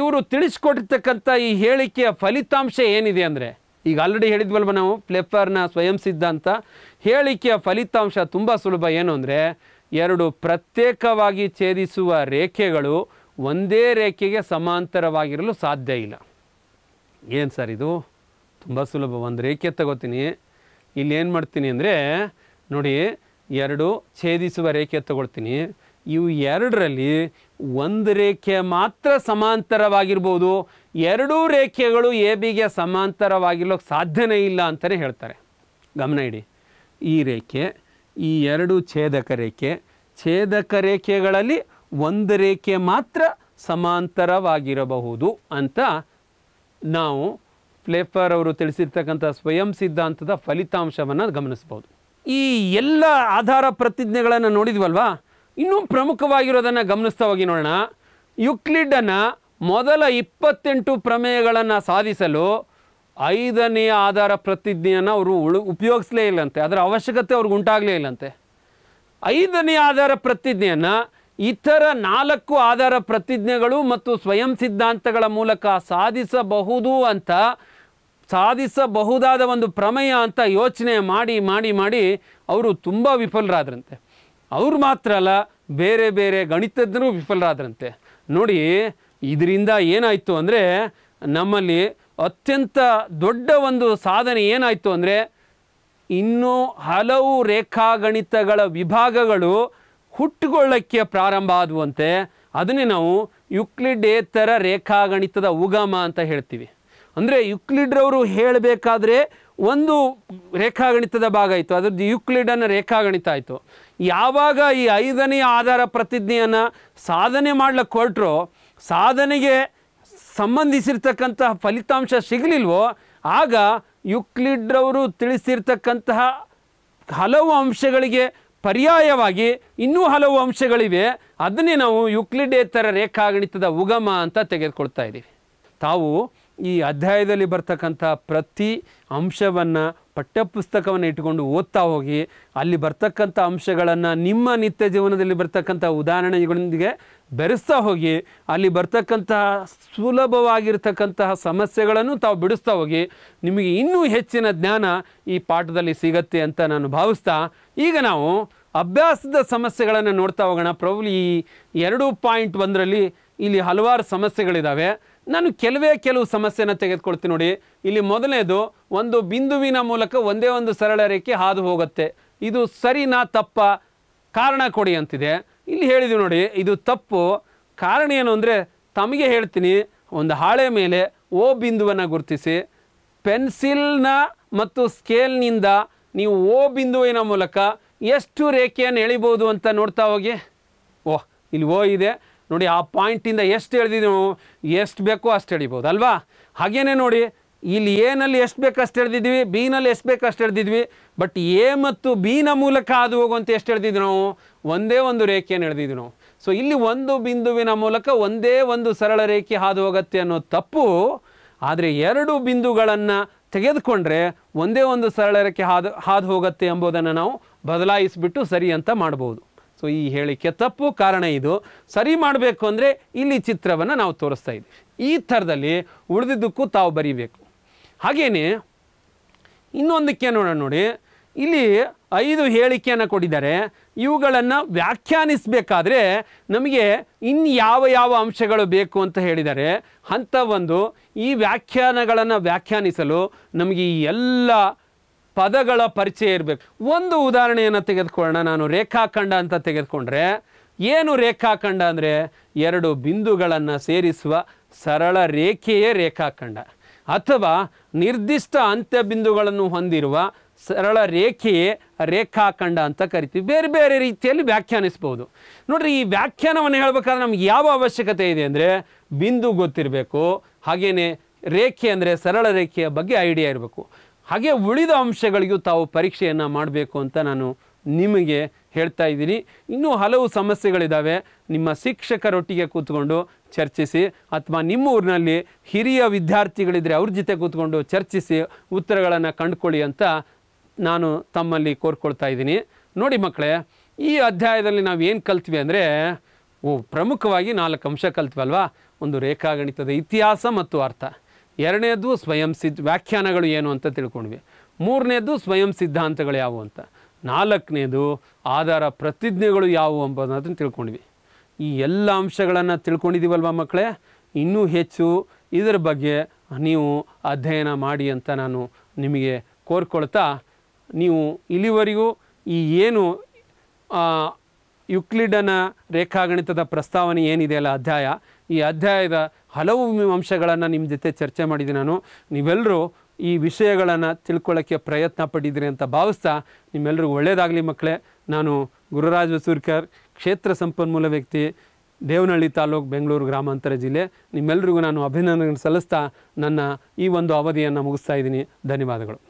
ಇವರು ತಿಳಿಸ್ಕೊಟ್ಟಿರ್ತಕ್ಕಂಥ ಈ ಹೇಳಿಕೆಯ ಫಲಿತಾಂಶ ಏನಿದೆ ಅಂದರೆ ಈಗ ಆಲ್ರೆಡಿ ಹೇಳಿದ್ವಲ್ವ ನಾವು ಫ್ಲಿಪ್ಕಾರ್ಟ್ನ ಸ್ವಯಂ ಸಿದ್ಧಾಂತ ಅಂತ ಹೇಳಿಕೆಯ ಫಲಿತಾಂಶ ತುಂಬ ಸುಲಭ ಏನು ಅಂದರೆ ಎರಡು ಪ್ರತ್ಯೇಕವಾಗಿ ಛೇದಿಸುವ ರೇಖೆಗಳು ಒಂದೇ ರೇಖೆಗೆ ಸಮಾಂತರವಾಗಿರಲು ಸಾಧ್ಯ ಇಲ್ಲ ಏನು ಸರ್ ಇದು ತುಂಬ ಸುಲಭ ಒಂದು ರೇಖೆ ತಗೋತೀನಿ ಇಲ್ಲಿ ಏನು ಮಾಡ್ತೀನಿ ಅಂದರೆ ನೋಡಿ ಎರಡು ಛೇದಿಸುವ ರೇಖೆ ತಗೊಳ್ತೀನಿ ಇವು ಎರಡರಲ್ಲಿ ಒಂದು ರೇಖೆ ಮಾತ್ರ ಸಮಾಂತರವಾಗಿರ್ಬೋದು ಎರಡೂ ರೇಖೆಗಳು ಎ ಬಿಗೆ ಸಮಾಂತರವಾಗಿರ್ಲಿಕ್ಕೆ ಸಾಧ್ಯನೇ ಇಲ್ಲ ಅಂತಲೇ ಹೇಳ್ತಾರೆ ಗಮನ ಇಡಿ ಈ ರೇಖೆ ಈ ಎರಡು ಛೇದಕ ರೇಖೆ ಛೇದಕ ರೇಖೆಗಳಲ್ಲಿ ಒಂದು ರೇಖೆ ಮಾತ್ರ ಸಮಾಂತರವಾಗಿರಬಹುದು ಅಂತ ನಾವು ಫ್ಲೇಫರ್ ಅವರು ತಿಳಿಸಿರ್ತಕ್ಕಂಥ ಸ್ವಯಂ ಸಿದ್ಧಾಂತದ ಫಲಿತಾಂಶವನ್ನು ಗಮನಿಸ್ಬೋದು ಈ ಎಲ್ಲ ಆಧಾರ ಪ್ರತಿಜ್ಞೆಗಳನ್ನು ನೋಡಿದ್ವಲ್ವಾ ಇನ್ನೂ ಪ್ರಮುಖವಾಗಿರೋದನ್ನು ಗಮನಿಸ್ತಾ ಹೋಗಿ ನೋಡೋಣ ಯುಕ್ಲಿಡನ್ನು ಮೊದಲ ಇಪ್ಪತ್ತೆಂಟು ಪ್ರಮೇಯಗಳನ್ನು ಸಾಧಿಸಲು ಐದನೆಯ ಆಧಾರ ಪ್ರತಿಜ್ಞೆಯನ್ನು ಅವರು ಉಳು ಉಪಯೋಗಿಸಲೇ ಇಲ್ಲಂತೆ ಅದರ ಅವಶ್ಯಕತೆ ಅವ್ರಿಗೆ ಉಂಟಾಗಲೇ ಇಲ್ಲಂತೆ ಐದನೇ ಆಧಾರ ಪ್ರತಿಜ್ಞೆಯನ್ನು ಇತರ ನಾಲ್ಕು ಆಧಾರ ಪ್ರತಿಜ್ಞೆಗಳು ಮತ್ತು ಸ್ವಯಂ ಸಿದ್ಧಾಂತಗಳ ಮೂಲಕ ಸಾಧಿಸಬಹುದು ಅಂತ ಸಾಧಿಸಬಹುದಾದ ಒಂದು ಪ್ರಮೇಯ ಅಂತ ಯೋಚನೆ ಮಾಡಿ ಮಾಡಿ ಮಾಡಿ ಅವರು ತುಂಬ ವಿಫಲರಾದ್ರಂತೆ ಅವ್ರು ಮಾತ್ರ ಅಲ್ಲ ಬೇರೆ ಬೇರೆ ಗಣಿತಜ್ಞರು ವಿಫಲರಾದ್ರಂತೆ ನೋಡಿ ಇದರಿಂದ ಏನಾಯಿತು ಅಂದರೆ ನಮ್ಮಲ್ಲಿ ಅತ್ಯಂತ ದೊಡ್ಡ ಒಂದು ಸಾಧನೆ ಏನಾಯಿತು ಅಂದರೆ ಇನ್ನೂ ಹಲವು ರೇಖಾಗಣಿತಗಳ ವಿಭಾಗಗಳು ಹುಟ್ಟುಕೊಳ್ಳೋಕ್ಕೆ ಪ್ರಾರಂಭ ಆದುವಂತೆ ಅದನ್ನೇ ನಾವು ಯುಕ್ಲಿಡೇತರ ರೇಖಾಗಣಿತದ ಉಗಮ ಅಂತ ಹೇಳ್ತೀವಿ ಅಂದರೆ ಯುಕ್ಲಿಡ್ರವರು ಹೇಳಬೇಕಾದ್ರೆ ಒಂದು ರೇಖಾಗಣಿತದ ಭಾಗ ಆಯಿತು ಅದ್ರದ್ದು ಯುಕ್ಲಿಡನ್ನು ರೇಖಾಗಣಿತ ಆಯಿತು ಯಾವಾಗ ಈ ಐದನೇ ಆಧಾರ ಪ್ರತಿಜ್ಞೆಯನ್ನು ಸಾಧನೆ ಮಾಡಲಿಕ್ಕೆ ಹೊರಟ್ರೋ ಸಾಧನೆಗೆ ಸಂಬಂಧಿಸಿರ್ತಕ್ಕಂತಹ ಫಲಿತಾಂಶ ಸಿಗಲಿಲ್ವೋ ಆಗ ಯುಕ್ಲಿಡ್ರವರು ತಿಳಿಸಿರ್ತಕ್ಕಂತಹ ಹಲವು ಅಂಶಗಳಿಗೆ ಪರ್ಯಾಯವಾಗಿ ಇನ್ನೂ ಹಲವು ಅಂಶಗಳಿವೆ ಅದನ್ನೇ ನಾವು ಯುಕ್ಲಿಡೇತರ ರೇಖಾಗಣಿತದ ಉಗಮ ಅಂತ ತೆಗೆದುಕೊಳ್ತಾ ಇದ್ದೀವಿ ತಾವು ಈ ಅಧ್ಯಾಯದಲ್ಲಿ ಬರ್ತಕ್ಕಂಥ ಪ್ರತಿ ಅಂಶವನ್ನು ಪಠ್ಯಪುಸ್ತಕವನ್ನು ಇಟ್ಕೊಂಡು ಓದ್ತಾ ಹೋಗಿ ಅಲ್ಲಿ ಬರ್ತಕ್ಕಂಥ ಅಂಶಗಳನ್ನು ನಿಮ್ಮ ನಿತ್ಯ ಜೀವನದಲ್ಲಿ ಬರ್ತಕ್ಕಂಥ ಉದಾಹರಣೆಗಳೊಂದಿಗೆ ಬೆರೆಸ್ತಾ ಹೋಗಿ ಅಲ್ಲಿ ಬರ್ತಕ್ಕಂತಹ ಸುಲಭವಾಗಿರ್ತಕ್ಕಂತಹ ಸಮಸ್ಯೆಗಳನ್ನು ತಾವು ಬಿಡಿಸ್ತಾ ಹೋಗಿ ನಿಮಗೆ ಇನ್ನೂ ಹೆಚ್ಚಿನ ಜ್ಞಾನ ಈ ಪಾಠದಲ್ಲಿ ಸಿಗತ್ತೆ ಅಂತ ನಾನು ಭಾವಿಸ್ತಾ ಈಗ ನಾವು ಅಭ್ಯಾಸದ ಸಮಸ್ಯೆಗಳನ್ನು ನೋಡ್ತಾ ಹೋಗೋಣ ಪ್ರಭು ಈ ಎರಡು ಪಾಯಿಂಟ್ ಒಂದರಲ್ಲಿ ಇಲ್ಲಿ ಹಲವಾರು ಸಮಸ್ಯೆಗಳಿದ್ದಾವೆ ನಾನು ಕೆಲವೇ ಕೆಲವು ಸಮಸ್ಯೆನ ತೆಗೆದುಕೊಳ್ತೀನಿ ನೋಡಿ ಇಲ್ಲಿ ಮೊದಲನೇದು ಒಂದು ಬಿಂದುವಿನ ಮೂಲಕ ಒಂದೇ ಒಂದು ಸರಳ ರೇಖೆ ಹಾದು ಹೋಗುತ್ತೆ ಇದು ಸರಿನಾ ತಪ್ಪ ಕಾರಣ ಕೊಡಿ ಅಂತಿದೆ ಇಲ್ಲಿ ಹೇಳಿದೀವಿ ನೋಡಿ ಇದು ತಪ್ಪು ಕಾರಣ ಏನು ಅಂದರೆ ತಮಗೆ ಹೇಳ್ತೀನಿ ಒಂದು ಹಾಳೆ ಮೇಲೆ ಓ ಬಿಂದುವನ್ನು ಗುರುತಿಸಿ ಪೆನ್ಸಿಲ್ನ ಮತ್ತು ಸ್ಕೇಲ್ನಿಂದ ನೀವು ಓ ಬಿಂದುವಿನ ಮೂಲಕ ಎಷ್ಟು ರೇಖೆಯನ್ನು ಎಳಿಬೋದು ಅಂತ ನೋಡ್ತಾ ಹೋಗಿ ಓಹ್ ಇಲ್ಲಿ ಓ ಇದೆ ನೋಡಿ ಆ ಪಾಯಿಂಟಿಂದ ಎಷ್ಟು ನಾವು ಎಷ್ಟು ಬೇಕೋ ಅಷ್ಟು ಎಳಿಬೋದು ಅಲ್ವಾ ಹಾಗೇನೆ ನೋಡಿ ಇಲ್ಲಿ ಎನಲ್ಲಿ ಎಷ್ಟು ಬೇಕು ಅಷ್ಟು ಎಳ್ದಿದ್ವಿ ಬೀನಲ್ಲಿ ಎಷ್ಟು ಬೇಕು ಅಷ್ಟು ಎಳ್ದಿದ್ವಿ ಬಟ್ ಎ ಮತ್ತು ಬೀನ ಮೂಲಕ ಹಾದು ಹೋಗುವಂತ ಎಷ್ಟು ಎಳ್ದಿದ್ವಿ ನಾವು ಒಂದೇ ಒಂದು ರೇಖೆಯನ್ನು ಎಳೆದಿದ್ವಿ ನಾವು ಸೊ ಇಲ್ಲಿ ಒಂದು ಬಿಂದುವಿನ ಮೂಲಕ ಒಂದೇ ಒಂದು ಸರಳ ರೇಖೆ ಹಾದು ಹೋಗುತ್ತೆ ಅನ್ನೋ ತಪ್ಪು ಆದರೆ ಎರಡು ಬಿಂದುಗಳನ್ನು ತೆಗೆದುಕೊಂಡ್ರೆ ಒಂದೇ ಒಂದು ಸರಳ ರೇಖೆ ಹಾದು ಹಾದು ಹೋಗುತ್ತೆ ಎಂಬುದನ್ನು ನಾವು ಬದಲಾಯಿಸಿಬಿಟ್ಟು ಸರಿ ಅಂತ ಮಾಡ್ಬೋದು ಸೊ ಈ ಹೇಳಿಕೆ ತಪ್ಪು ಕಾರಣ ಇದು ಸರಿ ಮಾಡಬೇಕು ಅಂದರೆ ಇಲ್ಲಿ ಚಿತ್ರವನ್ನು ನಾವು ತೋರಿಸ್ತಾ ಇದ್ದೀವಿ ಈ ಥರದಲ್ಲಿ ಉಳಿದಿದ್ದಕ್ಕೂ ತಾವು ಬರೀಬೇಕು ಹಾಗೆಯೇ ಇನ್ನೊಂದಕ್ಕೆ ನೋಡೋಣ ನೋಡಿ ಇಲ್ಲಿ ಐದು ಹೇಳಿಕೆಯನ್ನು ಕೊಟ್ಟಿದ್ದಾರೆ ಇವುಗಳನ್ನು ವ್ಯಾಖ್ಯಾನಿಸಬೇಕಾದ್ರೆ ನಮಗೆ ಇನ್ನು ಯಾವ ಯಾವ ಅಂಶಗಳು ಬೇಕು ಅಂತ ಹೇಳಿದ್ದಾರೆ ಅಂಥ ಒಂದು ಈ ವ್ಯಾಖ್ಯಾನಗಳನ್ನು ವ್ಯಾಖ್ಯಾನಿಸಲು ನಮಗೆ ಈ ಎಲ್ಲ ಪದಗಳ ಪರಿಚಯ ಇರಬೇಕು ಒಂದು ಉದಾಹರಣೆಯನ್ನು ತೆಗೆದುಕೊಳ್ಳೋಣ ನಾನು ರೇಖಾಖಂಡ ಅಂತ ತೆಗೆದುಕೊಂಡ್ರೆ ಏನು ರೇಖಾಖಂಡ ಅಂದರೆ ಎರಡು ಬಿಂದುಗಳನ್ನು ಸೇರಿಸುವ ಸರಳ ರೇಖೆಯೇ ರೇಖಾಖಂಡ ಅಥವಾ ನಿರ್ದಿಷ್ಟ ಅಂತ್ಯ ಬಿಂದುಗಳನ್ನು ಹೊಂದಿರುವ ಸರಳ ರೇಖೆಯೇ ರೇಖಾಖಂಡ ಅಂತ ಕರಿತೀವಿ ಬೇರೆ ಬೇರೆ ರೀತಿಯಲ್ಲಿ ವ್ಯಾಖ್ಯಾನಿಸ್ಬೋದು ನೋಡಿರಿ ಈ ವ್ಯಾಖ್ಯಾನವನ್ನು ಹೇಳಬೇಕಾದ್ರೆ ನಮ್ಗೆ ಯಾವ ಅವಶ್ಯಕತೆ ಇದೆ ಅಂದರೆ ಬಿಂದು ಗೊತ್ತಿರಬೇಕು ಹಾಗೆಯೇ ರೇಖೆ ಅಂದರೆ ಸರಳ ರೇಖೆಯ ಬಗ್ಗೆ ಐಡಿಯಾ ಇರಬೇಕು ಹಾಗೆ ಉಳಿದ ಅಂಶಗಳಿಗೂ ತಾವು ಪರೀಕ್ಷೆಯನ್ನು ಮಾಡಬೇಕು ಅಂತ ನಾನು ನಿಮಗೆ ಹೇಳ್ತಾ ಇದ್ದೀನಿ ಇನ್ನೂ ಹಲವು ಸಮಸ್ಯೆಗಳಿದ್ದಾವೆ ನಿಮ್ಮ ಶಿಕ್ಷಕರೊಟ್ಟಿಗೆ ಕೂತ್ಕೊಂಡು ಚರ್ಚಿಸಿ ಅಥವಾ ನಿಮ್ಮ ಊರಿನಲ್ಲಿ ಹಿರಿಯ ವಿದ್ಯಾರ್ಥಿಗಳಿದ್ದರೆ ಅವ್ರ ಜೊತೆ ಕೂತ್ಕೊಂಡು ಚರ್ಚಿಸಿ ಉತ್ತರಗಳನ್ನು ಕಂಡುಕೊಳ್ಳಿ ಅಂತ ನಾನು ತಮ್ಮಲ್ಲಿ ಕೋರ್ಕೊಳ್ತಾ ಇದ್ದೀನಿ ನೋಡಿ ಮಕ್ಕಳೇ ಈ ಅಧ್ಯಾಯದಲ್ಲಿ ನಾವು ಏನು ಕಲ್ತ್ವಿ ಅಂದರೆ ಓ ಪ್ರಮುಖವಾಗಿ ನಾಲ್ಕು ಅಂಶ ಕಲ್ತ್ವಲ್ವಾ ಒಂದು ರೇಖಾಗಣಿತದ ಇತಿಹಾಸ ಮತ್ತು ಅರ್ಥ ಎರಡನೇದು ಸ್ವಯಂ ಸಿದ್ಧ ವ್ಯಾಖ್ಯಾನಗಳು ಏನು ಅಂತ ತಿಳ್ಕೊಂಡ್ವಿ ಮೂರನೇದು ಸ್ವಯಂ ಸಿದ್ಧಾಂತಗಳು ಯಾವುವು ಅಂತ ನಾಲ್ಕನೇದು ಆಧಾರ ಪ್ರತಿಜ್ಞೆಗಳು ಯಾವುವು ಎಂಬುದನ್ನು ತಿಳ್ಕೊಂಡ್ವಿ ಈ ಎಲ್ಲ ಅಂಶಗಳನ್ನು ತಿಳ್ಕೊಂಡಿದ್ದೀವಲ್ವ ಮಕ್ಕಳೇ ಇನ್ನೂ ಹೆಚ್ಚು ಇದರ ಬಗ್ಗೆ ನೀವು ಅಧ್ಯಯನ ಮಾಡಿ ಅಂತ ನಾನು ನಿಮಗೆ ಕೋರ್ಕೊಳ್ತಾ ನೀವು ಇಲ್ಲಿವರೆಗೂ ಈ ಏನು ಯುಕ್ಲಿಡನ ರೇಖಾಗಣಿತದ ಪ್ರಸ್ತಾವನೆ ಏನಿದೆಯಲ್ಲ ಅಧ್ಯಾಯ ಈ ಅಧ್ಯಾಯದ ಹಲವು ಅಂಶಗಳನ್ನು ನಿಮ್ಮ ಜೊತೆ ಚರ್ಚೆ ಮಾಡಿದೆ ನಾನು ನೀವೆಲ್ಲರೂ ಈ ವಿಷಯಗಳನ್ನು ತಿಳ್ಕೊಳ್ಳೋಕ್ಕೆ ಪ್ರಯತ್ನ ಪಡಿದಿರಿ ಅಂತ ಭಾವಿಸ್ತಾ ನಿಮ್ಮೆಲ್ಲರಿಗೂ ಒಳ್ಳೆಯದಾಗಲಿ ಮಕ್ಕಳೇ ನಾನು ಗುರುರಾಜ್ ವಸೂರ್ಕರ್ ಕ್ಷೇತ್ರ ಸಂಪನ್ಮೂಲ ವ್ಯಕ್ತಿ ದೇವನಹಳ್ಳಿ ತಾಲೂಕು ಬೆಂಗಳೂರು ಗ್ರಾಮಾಂತರ ಜಿಲ್ಲೆ ನಿಮ್ಮೆಲ್ಲರಿಗೂ ನಾನು ಅಭಿನಂದನೆ ಸಲ್ಲಿಸ್ತಾ ನನ್ನ ಈ ಒಂದು ಅವಧಿಯನ್ನು ಮುಗಿಸ್ತಾ ಇದ್ದೀನಿ ಧನ್ಯವಾದಗಳು